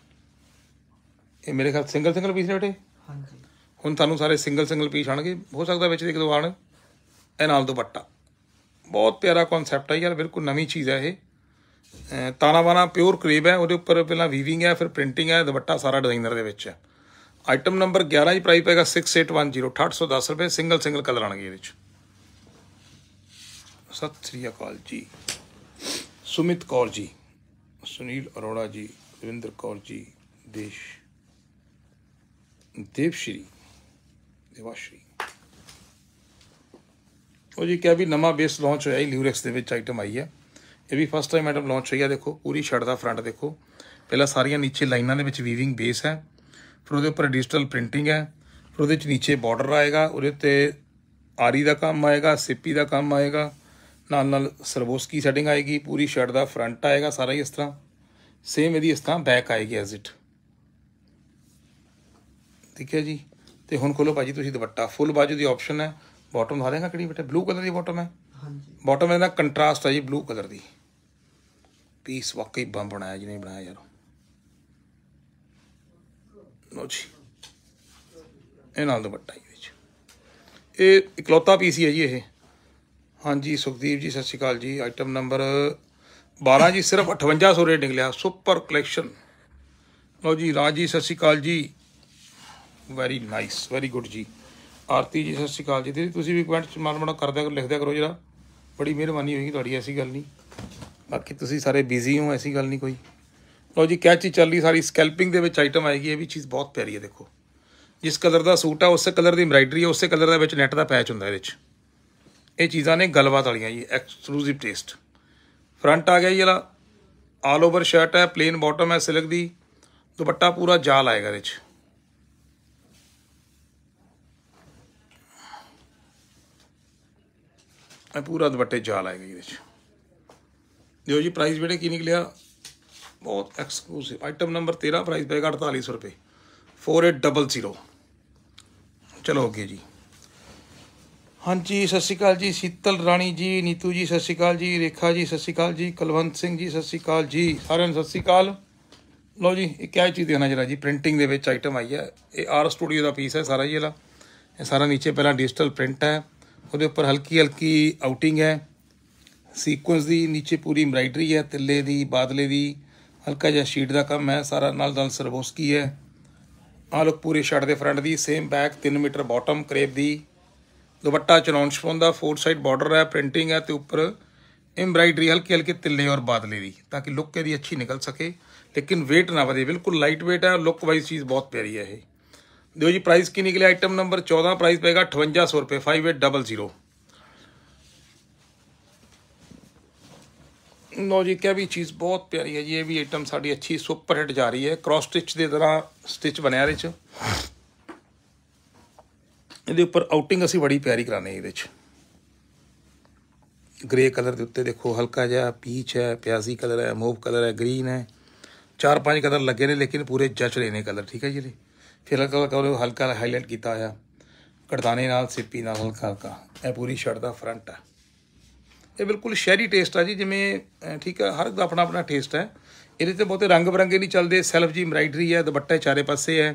ਇਹ ਮੇਰੇ ਖਿਆਲ ਸਿੰਗਲ ਸਿੰਗਲ ਪੀਸ ਨੇ ਬਟੇ ਹਾਂਜੀ ਹੁਣ ਤੁਹਾਨੂੰ ਸਾਰੇ ਸਿੰਗਲ ਸਿੰਗਲ ਪੀਸ ਆਣਗੇ ਹੋ ਸਕਦਾ ਵਿੱਚ ਇੱਕ ਦੋ ਆਣ ਇਹ ਨਾਲ ਦੁਪੱਟਾ ਬਹੁਤ ਪਿਆਰਾ ਕਨਸੈਪਟ ਹੈ ਯਾਰ ਬਿਲਕੁਲ ਨਵੀਂ ਚੀਜ਼ ਹੈ ਇਹ ਤਾਣਾ ਬਾਣਾ ਪਿਓਰ ਕਰੀਬ ਹੈ ਉਹਦੇ ਉੱਪਰ ਪਹਿਲਾਂ ਵੀਵਿੰਗ ਹੈ ਫਿਰ ਪ੍ਰਿੰਟਿੰਗ ਹੈ ਦੁਪੱਟਾ ਸਾਰਾ ਡਿਜ਼ਾਈਨਰ ਦੇ ਵਿੱਚ ਹੈ ਆਈਟਮ ਨੰਬਰ 11 ਜੀ ਪ੍ਰਾਈਸ ਪੈਗਾ 6810 6810 ਰੁਪਏ ਸਿੰਗਲ ਸਿੰਗਲ ਕਲਰ ਆਣਗੇ ਇਹਦੇ ਵਿੱਚ ਸਤਿ ਸ੍ਰੀ ਅਕਾਲ ਜੀ ਸੁਮਿਤ ਕੌਰ ਜੀ ਸੁਨੀਲ ਅਰੋੜਾ ਜੀ ਰਵਿੰਦਰ ਕੌਰ ਜੀ ਦੇਸ਼ ਦੇਵਸ਼੍ਰੀ ਦੇਵਾਸ਼੍ਰੀ ਉਹ ਜੀ ਕਿਹਾ ਵੀ ਨਵਾਂ ਬੇਸ ਲਾਂਚ ਹੋਇਆ ਹੈ ਲਿਊਰੈਕਸ ਦੇ ਵਿੱਚ ਆਈਟਮ ਆਈ ਹੈ ਇਹ ਵੀ ਫਸਟ ਟਾਈਮ ਆਈਟਮ ਲਾਂਚ ਹੋਈ ਹੈ ਦੇਖੋ ਪੂਰੀ ਸ਼ਰਟ ਦਾ ਫਰੰਟ ਦੇਖੋ ਪਹਿਲਾਂ ਸਾਰੀਆਂ ਨੀਚੇ ਲਾਈਨਾਂ ਦੇ ਵਿੱਚ ਵੀਵਿੰਗ ਬੇਸ ਹੈ ਫਿਰ ਉਹਦੇ ਉੱਪਰ ਡਿਜੀਟਲ ਪ੍ਰਿੰਟਿੰਗ ਹੈ ਫਿਰ ਉਹਦੇ ਵਿੱਚ ਨੀਚੇ ਬਾਰਡਰ ਆਏਗਾ ਉਹਦੇ ਉੱਤੇ ਆਰੀ ਦਾ ਕੰਮ ਆਏਗਾ ਸਿੱਪੀ ਦਾ ਕੰਮ ਆਏਗਾ ਨਾਲ ਨਾਲ ਸਰਵੋਸਕੀ ਸੈਟਿੰਗ ਆਏਗੀ ਪੂਰੀ ਸ਼ਰਟ ਦਾ ਫਰੰਟ ਆਏਗਾ ਸਾਰਾ ਹੀ ਇਸ ਤਰ੍ਹਾਂ ਸੇਮ ਇਹਦੀ ਇਸ ਤਰ੍ਹਾਂ ਬੈਕ ਆਏਗੀ ਐਜ਼ ਇਟ ਠੀਕ ਹੈ ਜੀ ਤੇ ਹੁਣ ਖੋਲੋ ਭਾਜੀ ਤੁਸੀਂ ਦੁਪੱਟਾ ਫੁੱਲ ਬਾਜੂ ਦੀ ਆਪਸ਼ਨ ਹੈ ਬਾਟਮ ਦਿਖਾ ਦੇਗਾ ਕਿਹੜੀ ਬੇਟਾ ਬਲੂ ਕਲਰ ਦੀ ਬਾਟਮ ਹੈ ਹਾਂਜੀ ਬਾਟਮ ਇਹਦਾ ਕੰਟਰਾਸਟ ਹੈ ਜੀ ਬਲੂ ਕਲਰ ਦੀ ਪੀਸ ਵਾਕਈ ਬੰਬ ਬਣਾਇਆ ਜਿਹਨੇ ਬਣਾਇਆ ਯਾਰ ਲੋ ਜੀ ਇਹ ਨਾਲ ਦੁਪੱਟਾ ਹੀ ਵਿੱਚ ਇਹ ਇਕਲੌਤਾ ਪੀਸ ਹੀ ਹੈ ਜੀ ਇਹ ਹਾਂਜੀ ਸੁਖਦੀਪ ਜੀ ਸਤਿ ਸ਼੍ਰੀ ਅਕਾਲ ਜੀ ਆਈਟਮ ਨੰਬਰ 12 ਜੀ ਸਿਰਫ 5800 ਰੇਟ ਨਿਕਲਿਆ ਸੁਪਰ ਕਲੈਕਸ਼ਨ ਲਓ ਜੀ ਰਾਜੀ ਸਤਿ ਸ਼੍ਰੀ ਅਕਾਲ ਜੀ ਵੈਰੀ ਨਾਈਸ ਵੈਰੀ ਗੁੱਡ ਜੀ ਆਰਤੀ ਜੀ ਸਤਿ ਸ਼੍ਰੀ ਅਕਾਲ ਜੀ ਦੀ ਤੁਸੀਂ ਵੀ ਕਮੈਂਟ ਚ ਮਾਰ ਮਾੜਾ ਕਰਦਿਆ ਕਰੋ ਲਿਖਦਿਆ ਕਰੋ ਜਰਾ ਬੜੀ ਮਿਹਰਬਾਨੀ ਹੋਏਗੀ ਤੁਹਾਡੀ ਐਸੀ ਗੱਲ ਨਹੀਂ ਬਾਕੀ ਤੁਸੀਂ ਸਾਰੇ ਬਿਜ਼ੀ ਹੋ ਐਸੀ ਗੱਲ ਨਹੀਂ ਕੋਈ ਲਓ ਜੀ ਕਿਆ ਚੀਜ਼ ਚੱਲ ਰਹੀ ਸਾਰੀ ਸਕੈਲਪਿੰਗ ਦੇ ਵਿੱਚ ਆਈਟਮ ਆਏਗੀ ਇਹ ਵੀ ਚੀਜ਼ ਬਹੁਤ ਪਿਆਰੀ ਹੈ ਦੇਖੋ ਜਿਸ ਕਲਰ ਦਾ ਸੂਟ ਆ ਉਸੇ ਕਲਰ ਦੀ ਐਮਬਰਾਇਡਰੀ ਹੈ ਉਸੇ ਕਲਰ ਦੇ ਵਿੱਚ ਨੈਟ ਦਾ ਪੈਚ ਹੁੰਦਾ ਇਹਦੇ ਵਿੱਚ ਇਹ ਚੀਜ਼ਾਂ ਨੇ ਗਲਵਾਤ ਵਾਲੀਆਂ ਜੀ ਐਕਸਕਲੂਸਿਵ ਟੇਸਟ ਫਰੰਟ ਆ ਗਿਆ ਜੀ ਇਹਦਾ ਆਲ ਓਵਰ ਸ਼ਰਟ ਹੈ ਪਲੇਨ ਬਾਟਮ ਹੈ ਸਿਲਕ ਦੀ ਦੁਪੱਟਾ ਪੂਰਾ ਜਾਲ ਆਏਗਾ ਇਹਦੇ ਵਿੱਚ ਮੈਂ ਪੂਰਾ ਦੁਪੱਟੇ ਚਾਲ ਆਏਗਾ ਇਹਦੇ ਵਿੱਚ ਦਿਓ ਜੀ ਪ੍ਰਾਈਸ ਬੇਟੇ ਕੀ ਨਿਕਲਿਆ ਬਹੁਤ ਐਕਸਕਲੂਸਿਵ ਆਈਟਮ ਨੰਬਰ 13 ਪ੍ਰਾਈਸ ਪਏਗਾ 4800 ਰੁਪਏ 4800 ਚਲੋ ਅੱਗੇ ਜੀ ਹਾਂਜੀ ਸਤਿ ਸ਼੍ਰੀ ਅਕਾਲ ਜੀ ਸੀਤਲ ਰਾਣੀ ਜੀ ਨੀਤੂ ਜੀ ਸਤਿ ਸ਼੍ਰੀ ਅਕਾਲ ਜੀ ਰੇਖਾ ਜੀ ਸਤਿ ਸ਼੍ਰੀ ਅਕਾਲ ਜੀ ਕਲਵੰਤ ਸਿੰਘ ਜੀ ਸਤਿ ਸ਼੍ਰੀ ਅਕਾਲ ਜੀ ਸਾਰਿਆਂ ਨੂੰ ਸਤਿ ਸ਼੍ਰੀ ਅਕਾਲ ਲਓ ਜੀ ਇਹ ਕਿਆ ਚੀਜ਼ ਦੇਣਾ ਜਰਾ ਜੀ ਪ੍ਰਿੰਟਿੰਗ ਦੇ ਵਿੱਚ ਆਈਟਮ ਆਈ ਹੈ ਇਹ ਆਰ ਸਟੂਡੀਓ ਦਾ ਪੀਸ ਹੈ ਸਾਰਾ ਜੀ ਇਹਲਾ ਇਹ ਸਾਰਾ ਨੀਚੇ ਪਹਿਲਾਂ ਡਿਜੀਟਲ ਪ੍ਰਿੰਟ ਹੈ ਉਹਦੇ ਉੱਪਰ ਹਲਕੀ ਹਲਕੀ ਆਊਟਿੰਗ ਹੈ ਸੀਕੁਐਂਸ ਦੀ ਨੀਚੇ ਪੂਰੀ ਐਮਬ੍ਰਾਇਡਰੀ ਹੈ ਤਿੱਲੇ ਦੀ ਬਾਦਲੇ ਦੀ ਹਲਕਾ ਜਿਹਾ ਸ਼ੀਟ ਦਾ ਕੰਮ ਹੈ ਸਾਰਾ ਨਾਲ ਨਾਲ ਸਰਬੋਸਕੀ ਹੈ ਆ ਪੂਰੇ ਸ਼ਰਟ ਦੇ ਫਰੰਟ ਦੀ same back 3 metre bottom crepe ਦੀ ਦੁਪੱਟਾ ਚਨੌਨ ਸ਼ਫੋਨ ਦਾ ਫੋਰ ਸਾਈਡ ਬਾਰਡਰ ਹੈ ਪ੍ਰਿੰਟਿੰਗ ਹੈ ਤੇ ਉੱਪਰ ਐਮਬ੍ਰਾਇਡਰੀ ਹਲਕੀ ਹਲਕੀ ਤਿੱਲੇ ਔਰ ਬਾਦਲੇ ਦੀ ਤਾਂ ਕਿ ਲੁੱਕ ਇਹਦੀ ਅੱਛੀ ਨਿਕਲ ਸਕੇ ਲੇਕਿਨ weight ਨਾ ਵਧੇ ਬਿਲਕੁਲ ਲਾਈਟ weight ਹੈ ਲੁੱਕ ਵਾਈਜ਼ ਚੀਜ਼ ਬਹੁਤ ਪਿਆਰੀ ਹੈ ਇਹ ਦਿਓ ਜੀ ਪ੍ਰਾਈਸ ਕੀ ਨਿਕਲਿਆ ਆਈਟਮ ਨੰਬਰ 14 ਪ੍ਰਾਈਸ ਪਏਗਾ 5800 ਰੁਪਏ 5800 ਨੋ ਜੀ ਕਿਆ ਵੀ ਚੀਜ਼ ਬਹੁਤ ਪਿਆਰੀ ਹੈ ਜੀ ਇਹ ਵੀ ਆਈਟਮ ਸਾਡੀ ਅੱਛੀ ਸੁਪਰ ਹਿੱਟ ਜਾ ਰਹੀ ਹੈ ਕ੍ਰਾਸ ਸਟਿਚ ਦੇ ਤਰ੍ਹਾਂ ਸਟਿਚ ਬਣਿਆ ਇਹਦੇ ਚ ਇਹਦੇ ਉੱਪਰ ਆਊਟਿੰਗ ਅਸੀਂ ਬੜੀ ਪਿਆਰੀ ਕਰਾਣੇ ਇਹਦੇ ਚ ਗ੍ਰੇ ਕਲਰ ਦੇ ਉੱਤੇ ਦੇਖੋ ਹਲਕਾ ਜਿਹਾ ਪੀਚ ਹੈ ਪਿਆਜ਼ੀ ਕਲਰ ਹੈ ਮੋਵ ਕਲਰ ਹੈ ਗ੍ਰੀਨ ਹੈ ਚਾਰ ਪੰਜ ਕਲਰ ਲੱਗੇ ਨੇ ਲੇਕਿਨ ਪੂਰੇ ਜੱਚ ਰਹੇ ਨੇ ਕਲਰ ਠੀਕ ਹੈ ਜੀ ਫਿਰ ਹਲਕਾ ਹਲਕਾ ਉਹ ਹਲਕਾ ਹਾਈਲਾਈਟ ਕੀਤਾ ਆ ਕੜਦਾਨੇ ਨਾਲ ਸਿੱਪੀ ਨਾਲ ਹਲਕਾ ਹਲਕਾ ਇਹ ਪੂਰੀ ਸ਼ਰਟ ਦਾ ਫਰੰਟ ਆ ਇਹ ਬਿਲਕੁਲ ਸ਼ਹਿਰੀ ਟੇਸਟ ਆ ਜੀ ਜਿਵੇਂ ਠੀਕ ਆ ਹਰ ਇੱਕ ਦਾ ਆਪਣਾ ਆਪਣਾ ਟੇਸਟ ਹੈ ਇਹਦੇ ਤੇ ਬਹੁਤੇ ਰੰਗ ਬਰੰਗੇ ਨਹੀਂ ਚੱਲਦੇ ਸੈਲਫ ਜੀ ਐਮਬਰਾਇਡਰੀ ਹੈ ਦੁਪੱਟਾ ਚਾਰੇ ਪਾਸੇ ਹੈ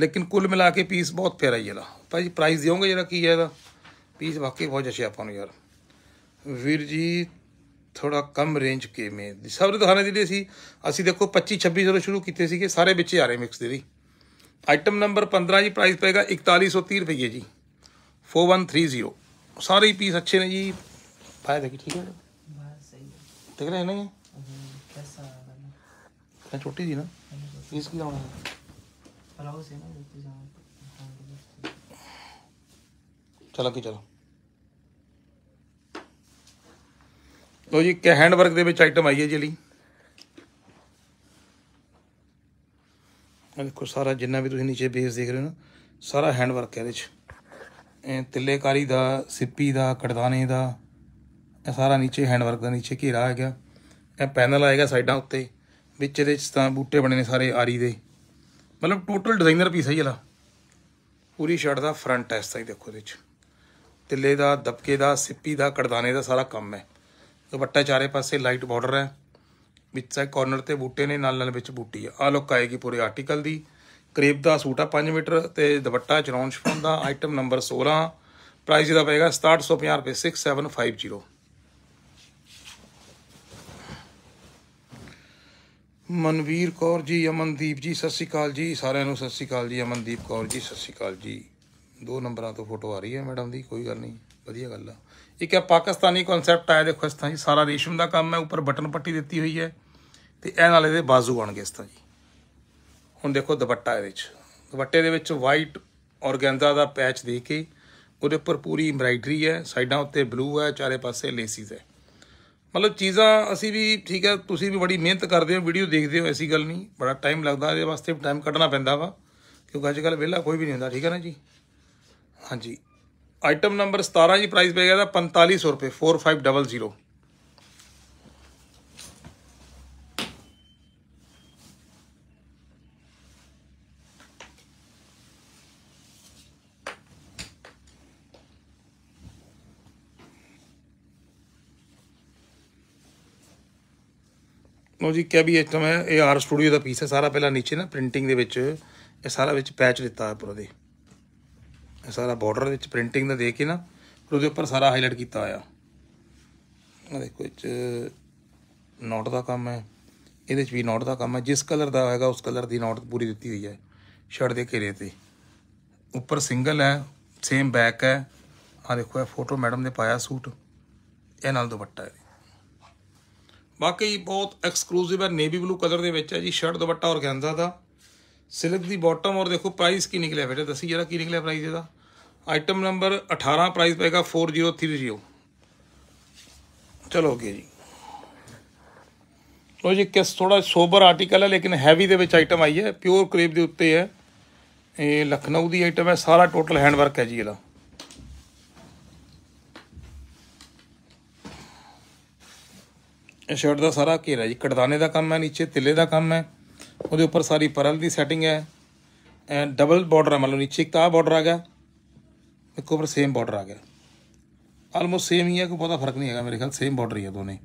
ਲੇਕਿਨ ਕੁੱਲ ਮਿਲਾ ਕੇ ਪੀਸ ਬਹੁਤ ਪਿਆਰਾ ਹੀ ਇਹਦਾ ਭਾਜੀ ਪ੍ਰਾਈਸ ਦਿਓਗੇ ਜਿਹੜਾ ਕੀ ਹੈ ਇਹਦਾ ਪੀਸ ਵਾਕਈ ਬਹੁਤ ਜਸ਼ੇ ਆਪਾਂ ਨੂੰ ਯਾਰ ਵੀਰ ਜੀ ਥੋੜਾ ਕਮ ਰੇਂਜ ਕੇ ਮੇ ਸਭ ਦੇ ਦਿਖਾਣੇ ਦੇ ਲਈ ਸੀ ਅਸੀਂ ਦੇਖੋ 25 26 ਤੋਂ ਸ਼ੁਰੂ ਕੀਤੇ ਸੀਗੇ ਸਾਰੇ ਵਿੱਚ ਆ ਰਹੇ ਮਿਕਸ ਦੇ ਵੀ ਆਈਟਮ ਨੰਬਰ 15 ਜੀ ਪ੍ਰਾਈਸ ਪਏਗਾ 4130 ਰੁਪਏ ਜੀ 4130 ਸਾਰੇ ਹੀ ਪੀਸ ਅੱਛੇ ਨੇ ਜੀ ਫਾਇਦਾ ਕੀ ਠੀਕ ਹੈ ਸਹੀ ਦੇਖ ਰਹੇ ਨੇ ਇਹ ਛੋਟੀ ਜੀ ਨਾ ਪੀਸ ਕੀ ਆਉਣਾ ਹੈ ਚਲੋ ਕੀ ਚਲੋ ਲੋ ਜੀ ਕਿ ਹੈਂਡ ਵਰਕ ਦੇ ਵਿੱਚ ਆਈਟਮ ਆਈ ਹੈ ਜੀ ਲਈ ਇਹ ਦੇਖੋ ਸਾਰਾ ਜਿੰਨਾ ਵੀ ਤੁਸੀਂ ਨੀਚੇ ਬੇਸ ਦੇਖ ਰਹੇ ਹੋ ਨਾ ਸਾਰਾ ਹੈਂਡ ਵਰਕ ਹੈ ਇਹਦੇ 'ਚ ਇਹ ਤਿੱਲੇਕਾਰੀ ਦਾ ਸਿੱਪੀ ਦਾ ਕੜਦਾਨੇ ਦਾ ਇਹ ਸਾਰਾ ਨੀਚੇ ਹੈਂਡ ਵਰਕ ਦਾ ਨੀਚੇ ਘੇਰਾ ਆ ਗਿਆ ਇਹ ਪੈਨਲ ਆਏਗਾ ਸਾਈਡਾਂ ਉੱਤੇ ਵਿੱਚ ਇਹਦੇ 'ਚ ਤਾਂ ਬੂਟੇ ਬਣੇ ਨੇ ਸਾਰੇ ਆਰੀ ਦੇ ਮਤਲਬ ਟੋਟਲ ਡਿਜ਼ਾਈਨਰ ਪੀਸ ਹੈ ਇਹਲਾ ਪੂਰੀ ਸ਼ਰਟ ਦਾ ਫਰੰਟ ਹੈ ਇਸ ਹੀ ਦੇਖੋ ਇਹਦੇ 'ਚ ਤਿੱਲੇ ਦਾ ਦਬਕੇ ਦਾ ਸਿੱਪੀ ਦਾ ਕੜਦਾਨੇ ਦਾ ਸਾਰਾ ਕੰਮ ਹੈ ਦੁਪੱਟਾ ਚਾਰੇ ਪਾਸੇ ਲਾਈਟ ਬਾਰਡਰ ਹੈ ਵਿੱਚ ਹੈ ਕਾਰਨਰ ਤੇ ਬੂਟੇ ਨੇ ਨਾਲ ਨਾਲ ਵਿੱਚ ਬੂਟੀ ਆ ਆ ਲੁੱਕ ਆਏਗੀ ਪੂਰੇ ਆਰਟੀਕਲ ਦੀ ਕਰੀਬ ਦਾ ਸੂਟ ਆ 5 ਮੀਟਰ ਤੇ ਦੁਪੱਟਾ ਚਰੌਨ ਸ਼ਫੋਨ ਦਾ ਆਈਟਮ ਨੰਬਰ 16 ਪ੍ਰਾਈਸ ਇਹਦਾ ਪਏਗਾ 6750 ਰੁਪਏ 6750 ਮਨਵੀਰ ਕੌਰ ਜੀ ਅਮਨਦੀਪ ਜੀ ਸਤਿ ਸ਼੍ਰੀ ਅਕਾਲ ਜੀ ਸਾਰਿਆਂ ਨੂੰ ਸਤਿ ਸ਼੍ਰੀ ਅਕਾਲ ਜੀ ਅਮਨਦੀਪ ਕੌਰ ਜੀ ਸਤਿ ਸ਼੍ਰੀ ਅਕਾਲ ਜੀ ਦੋ ਨੰਬਰਾਂ ਤੋਂ ਫੋਟੋ ਆ ਰਹੀ ਹੈ ਮੈਡਮ ਦੀ ਕੋਈ ਗੱਲ ਨਹੀਂ ਵਧੀਆ ਗੱਲ ਆ ਇੱਕ ਹੈ ਪਾਕਿਸਤਾਨੀ ਕਨਸੈਪਟ ਆਇਆ ਦੇਖੋ ਇਸ ਤਰ੍ਹਾਂ ਜੀ ਸਾਰਾ ਰੇਸ਼ਮ ਦਾ ਕੰਮ ਹੈ ਉੱਪਰ ਬਟਨ ਪੱਟੀ ਦਿੱਤੀ ਹੋਈ ਹੈ ਤੇ ਇਹ ਨਾਲ ਇਹਦੇ ਬਾਜ਼ੂ ਆਣਗੇ ਇਸ ਤਰ੍ਹਾਂ ਜੀ ਹੁਣ ਦੇਖੋ ਦੁਪੱਟਾ ਇਹਦੇ ਵਿੱਚ ਦੁਪੱਟੇ ਦੇ ਵਿੱਚ ਵਾਈਟ ਔਰਗੈਂਜ਼ਾ ਦਾ ਪੈਚ ਦੇ ਕੇ ਉਹਦੇ ਉੱਪਰ ਪੂਰੀ ਐਮਬਰਾਇਡਰੀ ਹੈ ਸਾਈਡਾਂ ਉੱਤੇ ਬਲੂ ਹੈ ਚਾਰੇ ਪਾਸੇ ਲੇਸਿਸ ਹੈ ਮਤਲਬ ਚੀਜ਼ਾਂ ਅਸੀਂ ਵੀ ਠੀਕ ਹੈ ਤੁਸੀਂ ਵੀ ਬੜੀ ਮਿਹਨਤ ਕਰਦੇ ਹੋ ਵੀਡੀਓ ਦੇਖਦੇ ਹੋ ਐਸੀ ਗੱਲ ਨਹੀਂ ਬੜਾ ਟਾਈਮ ਲੱਗਦਾ ਇਹਦੇ ਵਾਸਤੇ ਟਾਈਮ ਕੱਢਣਾ ਪੈਂਦਾ ਵਾ ਕਿਉਂਕਿ ਅੱਜ ਕੱਲ ਵਿਹਲਾ ਕੋਈ ਵੀ ਨਹੀਂ ਹੁੰਦਾ ਠੀਕ ਹੈ ਨਾ ਜੀ ਹਾਂਜੀ ਆਈਟਮ ਨੰਬਰ 17 ਜੀ ਪ੍ਰਾਈਸ ਗਿਆ ਦਾ 4500 ਰੁਪਏ 4500 ਲੋ ਜੀ ਕਿਆ ਵੀ ਆਈਟਮ ਹੈ ਇਹ ਆਰ ਸਟੂਡੀਓ ਦਾ ਪੀਸ ਹੈ ਸਾਰਾ ਪਹਿਲਾਂ ਨੀਚੇ ਨਾ ਪ੍ਰਿੰਟਿੰਗ ਦੇ ਵਿੱਚ ਇਹ ਸਾਰਾ ਵਿੱਚ ਪੈਚ ਦਿੱਤਾ ਹੈ ਪੂਰਾ ਦੇ ਇਹ ਸਾਰਾ ਬਾਰਡਰ ਵਿੱਚ ਪ੍ਰਿੰਟਿੰਗ ਦਾ ਦੇ ਕੇ ਨਾ ਫਿਰ ਉਹਦੇ ਉੱਪਰ ਸਾਰਾ ਹਾਈਲਾਈਟ ਕੀਤਾ ਆ ਆ ਦੇਖੋ ਇਹ ਚ ਨੋਟ ਦਾ ਕੰਮ ਹੈ ਇਹਦੇ ਚ ਵੀ ਨੋਟ ਦਾ ਕੰਮ ਹੈ ਜਿਸ ਕਲਰ ਦਾ ਹੋਏਗਾ ਉਸ ਕਲਰ ਦੀ ਨੋਟ ਪੂਰੀ ਦਿੱਤੀ ਹੋਈ ਹੈ ਸ਼ਰਟ ਦੇ ਘੇਰੇ ਤੇ ਉੱਪਰ ਸਿੰਗਲ ਹੈ ਸੇਮ ਬੈਕ ਹੈ ਆ ਦੇਖੋ ਇਹ ਫੋਟੋ ਮੈਡਮ ਨੇ ਪਾਇਆ ਸੂਟ ਇਹ ਨਾਲ ਦੁਪੱਟਾ ਹੈ ਬਾਕੀ ਬਹੁਤ ਐਕਸਕਲੂਸਿਵ ਹੈ ਨੇਵੀ ਬਲੂ ਕਲਰ ਦੇ ਵਿੱਚ ਹੈ ਜੀ ਸ਼ਰਟ ਦੁਪੱਟਾ ਔਰ ਗੈਂਜਾ ਦਾ ਸਿਲਕ ਦੀ ਬਾਟਮ ਔਰ ਦੇਖੋ ਪ੍ਰਾਈਸ ਕੀ ਨਿਕਲਿਆ ਬੇਟਾ ਦੱਸੀ ਜਰਾ ਕੀ ਨਿਕਲਿਆ ਪ੍ਰਾਈਸ ਇਹਦਾ ਆਈਟਮ ਨੰਬਰ 18 ਪ੍ਰਾਈਸ ਪਏਗਾ 4030 ਚਲੋ ਓਕੇ ਜੀ ਲੋ ਜੀ ਕਿਸ ਥੋੜਾ ਸੋਬਰ ਆਰਟੀਕਲ ਹੈ ਲੇਕਿਨ ਹੈਵੀ ਦੇ ਵਿੱਚ ਆਈਟਮ ਆਈ ਹੈ ਪਿਓਰ ਕਰੀਬ ਦੇ ਉੱਤੇ ਹੈ ਇਹ ਲਖਨਊ ਦੀ ਆਈਟਮ ਹੈ ਸਾਰਾ ਟੋਟਲ ਹੈਂਡ ਵਰਕ ਹੈ ਜੀ ਇਹਦਾ ਇਹ ਸ਼ਰਟ ਦਾ ਸਾਰਾ ਘੇਰਾ ਜੀ ਕਟਦਾਨੇ ਦਾ ਕੰਮ ਹੈ ਨੀਚੇ ਤਿੱਲੇ ਦਾ ਕੰਮ ਹੈ ਉਹਦੇ ਉੱਪਰ ਸਾਰੀ ਪਰਲ ਦੀ ਸੈਟਿੰਗ ਹੈ ਐਂਡ ਡਬਲ ਬਾਰਡਰ ਹੈ ਮਤਲਬ ਨੀਚੇ ਇੱਕ ਤਾਂ ਬਾਰਡਰ ਆ ਗਿਆ ਇੱਕ ਉੱਪਰ ਸੇਮ ਬਾਰਡਰ ਆ ਗਿਆ ਆਲਮੋਸਟ ਸੇਮ ਹੀ ਹੈ ਕੋਈ ਬਹੁਤਾ ਫਰਕ ਨਹੀਂ ਹੈਗਾ ਮੇਰੇ ਖਿਆਲ ਸੇਮ ਬਾਰਡਰ ਹੀ ਹੈ ਦੋਨੇ